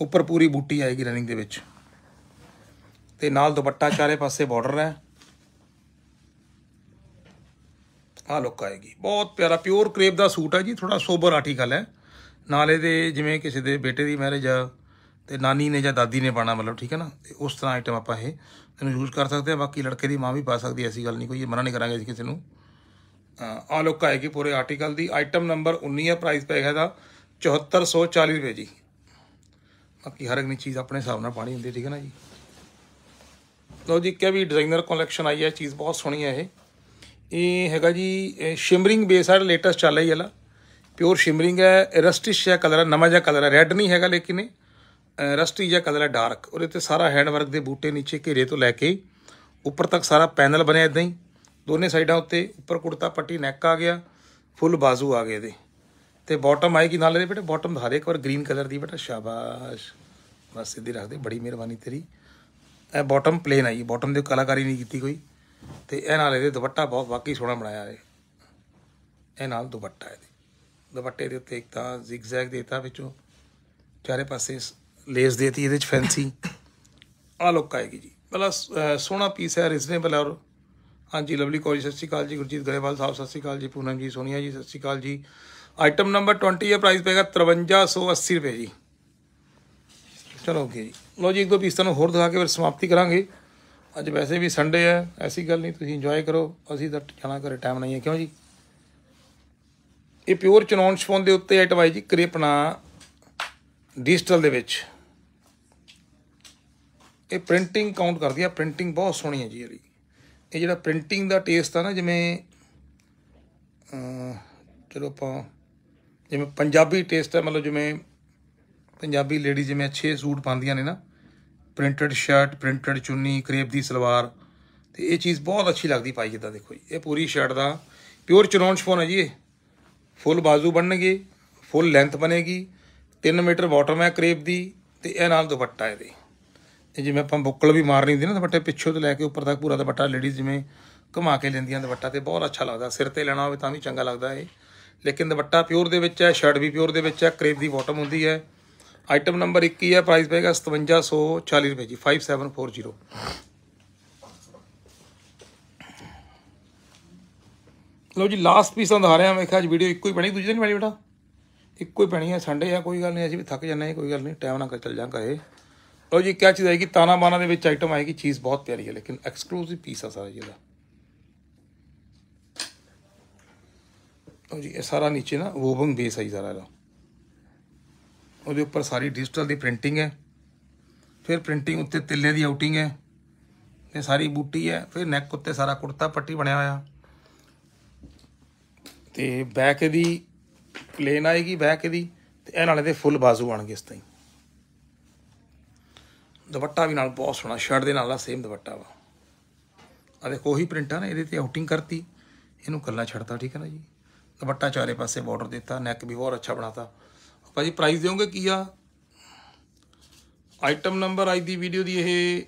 ਉੱਪਰ ਪੂਰੀ ਬੂਟੀ ਆਏਗੀ ਰਨਿੰਗ ਦੇ ਵਿੱਚ ਤੇ ਨਾਲ ਦੁਪੱਟਾ ਚਾਰੇ ਪਾਸੇ ਬਾਰਡਰ ਹੈ ਆ ਲੁੱਕ ਆਏਗੀ ਬਹੁਤ ਪਿਆਰਾ ਪਿਓਰ ਕ੍ਰੇਪ ਦਾ ਸੂਟ ਹੈ ਜੀ ਥੋੜਾ ਸੋਬਰ ਆਰਟੀਕਲ ਹੈ ਨਾਲੇ ਦੇ ਜਿਵੇਂ ਕਿਸੇ ਦੇ ਬੇਟੇ ਦੀ ਮੈਰਿਜ ਆ ਤੇ ਨਾਨੀ ਨੇ ਜਾਂ ਦਾਦੀ ਨੇ ਪਾਣਾ ਮਤਲਬ ਠੀਕ ਹੈ ਨਾ ਤੇ ਉਸ ਤਰ੍ਹਾਂ ਆਈਟਮ ਆਪਾਂ ਇਹ ਇਹਨੂੰ ਯੂਜ਼ ਕਰ ਸਕਦੇ ਆ ਬਾਕੀ ਲੜਕੇ ਦੀ ਮਾਂ ਵੀ ਪਾ ਸਕਦੀ ਐਸੀ ਗੱਲ ਨਹੀਂ ਕੋਈ ਇਹ ਮਨਾ ਨਹੀਂ ਕਰਾਂਗੇ ਕਿਸੇ ਨੂੰ ਆ ਲੋਕ ਆਏਗੀ ਪੂਰੇ ਆਰਟੀਕਲ ਦੀ ਆਈਟਮ ਨੰਬਰ 19 ਹੈ ਪ੍ਰਾਈਸ ਪੈ ਗਿਆ ਦਾ 7440 ਰੁਪਏ ਜੀ ਬਾਕੀ ਹਰ ਇੱਕ ਨੀ ਚੀਜ਼ ਆਪਣੇ ਹਿਸਾਬ ਨਾਲ ਪਾਣੀ ਹੁੰਦੀ ਠੀਕ ਹੈ ਨਾ ਜੀ ਲੋ ਜੀ ਕਿਹ ਵੀ ਡਿਜ਼ਾਈਨਰ ਕਲੈਕਸ਼ਨ ਆਈ ਹੈ ਚੀਜ਼ ਬਹੁਤ ਸੋਹਣੀ ਹੈ ਇਹ ਇਹ ਹੈਗਾ ਜੀ ਸ਼ਿਮਰਿੰਗ ਬੇਸ ਹੈ ਲੇਟੈਸਟ ਚੱਲ ਰਹੀ ਹੈ ਲਾ ਪਿਓਰ ਸ਼ਿਮਰਿੰਗ ਹੈ ਰਸਟਿਸ਼ ਹੈ ਕਲਰ ਹੈ ਨਵਾਂ ਜਿਹਾ ਕਲਰ ਹੈ ਰੈੱਡ ਨਹੀਂ ਹੈਗਾ ਲੇਕਿਨ ਇਹ ਰਸਟੀ ਜਾਂ ਕਲਰ ਡਾਰਕ ਔਰ ਤੇ ਸਾਰਾ ਹੈਂਡਵਰਕ ਦੇ ਬੂਟੇ ਨੀਚੇ ਘੇਰੇ ਤੋਂ ਲੈ ਕੇ ਉੱਪਰ ਤੱਕ ਸਾਰਾ ਪੈਨਲ ਬਣਿਆ ਇਦਾਂ ਹੀ ਦੋਨੇ ਸਾਈਡਾਂ ਉੱਤੇ ਉੱਪਰ ਕੁੜਤਾ ਪੱਟੀ ਨੈਕ ਆ ਗਿਆ ਫੁੱਲ ਬਾਜ਼ੂ ਆ ਗਏ ਦੇ ਤੇ ਬਾਟਮ ਆਏਗੀ ਨਾਲ ਦੇ ਬੇਟੇ ਬਾਟਮ ਹਰ ਇੱਕ ਵਾਰ ਗ੍ਰੀਨ ਕਲਰ ਦੀ ਬੇਟਾ ਸ਼ਾਬਾਸ਼ ਬਸ ਸਿੱਧੀ ਰੱਖ ਦੇ ਬੜੀ ਮਿਹਰਬਾਨੀ ਤੇਰੀ ਇਹ ਬਾਟਮ ਪਲੇਨ ਆਈ ਬਾਟਮ ਦੇ ਕਲਾਕਾਰੀ ਨਹੀਂ ਕੀਤੀ ਕੋਈ ਤੇ ਇਹ ਨਾਲ ਇਹਦੇ ਦੁਪੱਟਾ ਬਹੁਤ ਵਾਕਈ ਸੋਹਣਾ ਬਣਾਇਆ ਹੈ ਇਹ ਨਾਲ ਦੁਪੱਟਾ ਇਹਦੇ ਦੁਪੱਟੇ ਦੇ ਉੱਤੇ ਇੱਕ ਤਾਂ ਜ਼ਿਗਜ਼ੈਗ ਦੇਤਾ ਵਿੱਚੋਂ ਚਾਰੇ ਪਾਸੇ ਲੇਸ ਦੇਤੀ ਇਹਦੇ ਚ ਫੈਂਸੀ ਆ ਲੁੱਕ ਆਏਗੀ ਜੀ ਬਲਾ ਸੋਹਣਾ ਪੀਸ ਹੈ ਰੀਜ਼ਨੇਬਲ ਔਰ ਹਾਂਜੀ ਲਵਲੀ ਕੌਰ ਸਤਿ ਸ਼੍ਰੀ ਅਕਾਲ ਜੀ ਗੁਰਜੀਤ ਗਰੇਵਾਲ ਸਾਹਿਬ ਸਤਿ ਸ਼੍ਰੀ ਅਕਾਲ ਜੀ ਪੂਨਮ ਜੀ ਸੋਨੀਆ ਜੀ ਸਤਿ ਸ਼੍ਰੀ ਅਕਾਲ ਜੀ ਆਈਟਮ ਨੰਬਰ 20 ਹੈ ਪ੍ਰਾਈਸ ਪੈਗਾ 5380 ਰੁਪਏ ਜੀ ਚਲੋ ਓਕੇ ਜੀ ਲੋ ਜੀ ਇੱਕ ਦੋ ਪੀਸ ਤੁਹਾਨੂੰ ਹੋਰ ਦਿਖਾ ਕੇ ਫਿਰ ਸਮਾਪਤੀ ਕਰਾਂਗੇ ਅੱਜ ਵੈਸੇ ਵੀ ਸੰਡੇ ਹੈ ਐਸੀ ਗੱਲ ਨਹੀਂ ਤੁਸੀਂ ਇੰਜੋਏ ਕਰੋ ਅਸੀਂ ਤਾਂ ਜਾਣਾ ਘਰੇ ਟਾਈਮ ਨਹੀਂ ਹੈ ਕਿਉਂ ਜੀ ਇਹ ਪਿਓਰ ਚਨੌਨ ਸ਼ਫੋਨ ਦੇ ਉੱਤੇ ਐਟਵਾਈ ਜੀ ਕ੍ਰਿਪਨਾ ਡਿਜੀਟਲ ਦੇ ਵਿੱਚ ਇਹ ਪ੍ਰਿੰਟਿੰਗ ਕਾਊਂਟ ਕਰਦੀ ਆ ਪ੍ਰਿੰਟਿੰਗ ਬਹੁਤ ਸੋਹਣੀ ਹੈ ਜੀ ਇਹਦੀ ਇਹ ਜਿਹੜਾ ਪ੍ਰਿੰਟਿੰਗ ਦਾ ਟੇਸਟ ਆ ਨਾ ਜਿਵੇਂ ਚਲੋ ਆਪਾਂ ਜਿਵੇਂ ਪੰਜਾਬੀ ਟੇਸਟ ਹੈ ਮਤਲਬ ਜਿਵੇਂ ਪੰਜਾਬੀ ਲੇਡੀ ਜਿਵੇਂ ਅੱਛੇ ਸੂਟ ਪਾਉਂਦੀਆਂ ਨੇ ਨਾ ਪ੍ਰਿੰਟਡ ਸ਼ਰਟ ਪ੍ਰਿੰਟਡ ਚੁੰਨੀ ਕਰੇਪ ਦੀ ਸਲਵਾਰ ਤੇ ਇਹ ਚੀਜ਼ ਬਹੁਤ ਅੱਛੀ ਲੱਗਦੀ ਪਾਈ ਜਿੱਦਾਂ ਦੇਖੋ ਜੀ ਇਹ ਪੂਰੀ ਸ਼ਰਟ ਦਾ ਪਿਓਰ ਚਨੌਨ ਫੋਨ ਹੈ ਜੀ ਇਹ ਫੁੱਲ ਬਾਜ਼ੂ ਬਣਨਗੇ ਫੁੱਲ ਲੈਂਥ ਬਣੇਗੀ 3 ਮੀਟਰ ਬਾਟਮ ਹੈ ਕਰੀਬ ਦੀ ਤੇ ਇਹ ਨਾਲ ਦੁਪੱਟਾ ਇਹਦੇ ਇਹ ਜਿਵੇਂ ਆਪਾਂ ਬੁੱਕਲ ਵੀ ਮਾਰਨੀ ਹੁੰਦੀ ਨਾ ਦੁਪੱਟੇ ਪਿੱਛੋਂ ਤੋਂ ਲੈ ਕੇ ਉੱਪਰ ਤੱਕ ਪੂਰਾ ਦੁਪੱਟਾ ਲੇਡੀਜ਼ ਜਿਵੇਂ ਘੁਮਾ ਕੇ ਲੈਂਦੀਆਂ ਦੁਪੱਟਾ ਤੇ ਬਹੁਤ ਅੱਛਾ ਲੱਗਦਾ ਸਿਰ ਤੇ ਲੈਣਾ ਹੋਵੇ ਤਾਂ ਵੀ ਚੰਗਾ ਲੱਗਦਾ ਇਹ ਲੇਕਿਨ ਦੁਪੱਟਾ ਪਿਓਰ ਦੇ ਵਿੱਚ ਹੈ ਸ਼ਰਟ ਵੀ ਪਿਓਰ ਦੇ ਵਿੱਚ ਹੈ ਕਰੀਬ ਦੀ ਬਾਟਮ ਹੁੰਦੀ ਹੈ ਆਈਟਮ ਨੰਬਰ 21 ਹੈ ਪ੍ਰਾਈਸ ਪੈਗਾ 5740 ਰੁਪਏ ਜੀ 5740 ਲਓ ਜੀ ਲਾਸਟ ਪੀਸ ਦਿਖਾ ਰਿਹਾ ਮੈਂ ਕਿਹਾ ਅੱਜ ਵੀਡੀਓ ਇੱਕੋ ਹੀ ਬਣੀ ਦੂਜੀ ਤਾਂ ਨਹੀਂ ਬਣੀ ਬੇਟਾ ਇੱਕੋ ਹੀ ਪੈਣੀ ਹੈ ਸੰਡੇ ਆ ਕੋਈ ਗੱਲ ਨਹੀਂ ਅਸੀਂ ਵੀ ਥੱਕ ਜਾਂਦੇ ਹਾਂ ਕੋਈ ਗੱਲ ਨਹੀਂ ਟਾਈਮ ਨਾਲ ਚੱਲ ਜਾਂ ਘਰੇ ਲਓ ਜੀ ਕਿਆ ਚੀਜ਼ ਆਏਗੀ ਤਾਨਾ ਬਾਨਾ ਦੇ ਵਿੱਚ ਆਈਟਮ ਆਏਗੀ ਚੀਜ਼ ਬਹੁਤ ਪਿਆਰੀ ਹੈ ਲੇਕਿਨ ਐਕਸਕਲੂਸਿਵ ਪੀਸ ਆ ਸਾਰਾ ਜਿਹਦਾ ਲਓ ਜੀ ਇਹ ਸਾਰਾ ਨੀਚੇ ਨਾ ਵੋਵਨ ਬੇਸ ਆਈ ਸਾਰਾ ਇਹਦਾ ਉਹਦੇ ਉੱਪਰ ਸਾਰੀ ਡਿਜੀਟਲ ਦੀ ਪ੍ਰਿੰਟਿੰਗ ਹੈ ਫਿਰ ਪ੍ਰਿੰਟਿੰਗ ਉੱਤੇ ਤਿੱਲੇ ਦੀ ਆਊਟਿੰਗ ਹੈ ਇਹ ਸਾਰੀ ਬੂਟੀ ਹੈ ਫਿਰ ਨੈਕ ਉੱਤੇ ਸਾਰਾ ਕੁੜਤਾ ਪੱਟੀ ਬਣਿਆ ਹੋਇਆ ਤੇ ਬੈਕ ਦੀ ਪਲੇਨ ਆਏਗੀ ਬੈਕ ਇਹਦੀ ਤੇ ਇਹ ਨਾਲ ਇਹਦੇ ਫੁੱਲ ਬਾਜ਼ੂ ਆਣਗੇ ਇਸ ਤਾਈ ਦੁਪੱਟਾ ਵੀ ਨਾਲ ਬਹੁਤ ਸੋਹਣਾ ਸ਼ਰਟ ਦੇ ਨਾਲ ਦਾ ਸੇਮ ਦੁਪੱਟਾ ਵਾ ਆ ਦੇਖੋ ਉਹੀ ਪ੍ਰਿੰਟ ਆ ਨਾ ਇਹਦੇ ਤੇ ਆਊਟਿੰਗ ਕਰਤੀ ਇਹਨੂੰ ਕੱਲਾ ਛੱਡਤਾ ਠੀਕ ਹੈ ਨਾ ਜੀ ਦੁਪੱਟਾ ਚਾਰੇ ਪਾਸੇ ਬਾਰਡਰ ਦਿੱਤਾ ਨੈਕ ਵੀ ਬਹੁਤ ਅੱਛਾ ਬਣਾਤਾ ਭਾਜੀ ਪ੍ਰਾਈਸ ਦਿਓਗੇ ਕੀ ਆ ਆਈਟਮ ਨੰਬਰ ਅੱਜ ਦੀ ਵੀਡੀਓ ਦੀ ਇਹ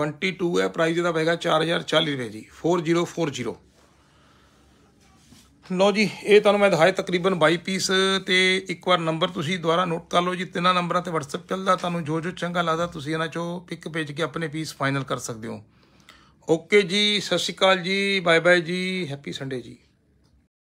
22 ਹੈ ਪ੍ਰਾਈਸ ਇਹਦਾ ਪੈਗਾ 4040 ਰੁਪਏ ਜੀ 4040 ਲਓ ਜੀ ਇਹ ਤੁਹਾਨੂੰ ਮੈਂ ਦਿਖਾਏ ਤਕਰੀਬਨ 22 ਪੀਸ ਤੇ ਇੱਕ ਵਾਰ ਨੰਬਰ ਤੁਸੀਂ ਦੁਬਾਰਾ ਨੋਟ ਕਰ ਲਓ ਜੀ ਤਿੰਨਾਂ ਨੰਬਰਾਂ ਤੇ WhatsApp ਚੱਲਦਾ ਤੁਹਾਨੂੰ ਜੋ ਜੋ ਚੰਗਾ ਲੱਗਦਾ ਤੁਸੀਂ ਇਹਨਾਂ ਚੋਂ ਪਿਕ ਭੇਜ ਕੇ ਆਪਣੇ ਪੀਸ ਫਾਈਨਲ ਕਰ ਸਕਦੇ ਹੋ ਓਕੇ ਜੀ ਸਤਿ ਸ਼੍ਰੀ ਅਕਾਲ ਜੀ ਬਾਏ ਬਾਏ ਜੀ ਹੈਪੀ ਸੰਡੇ ਜੀ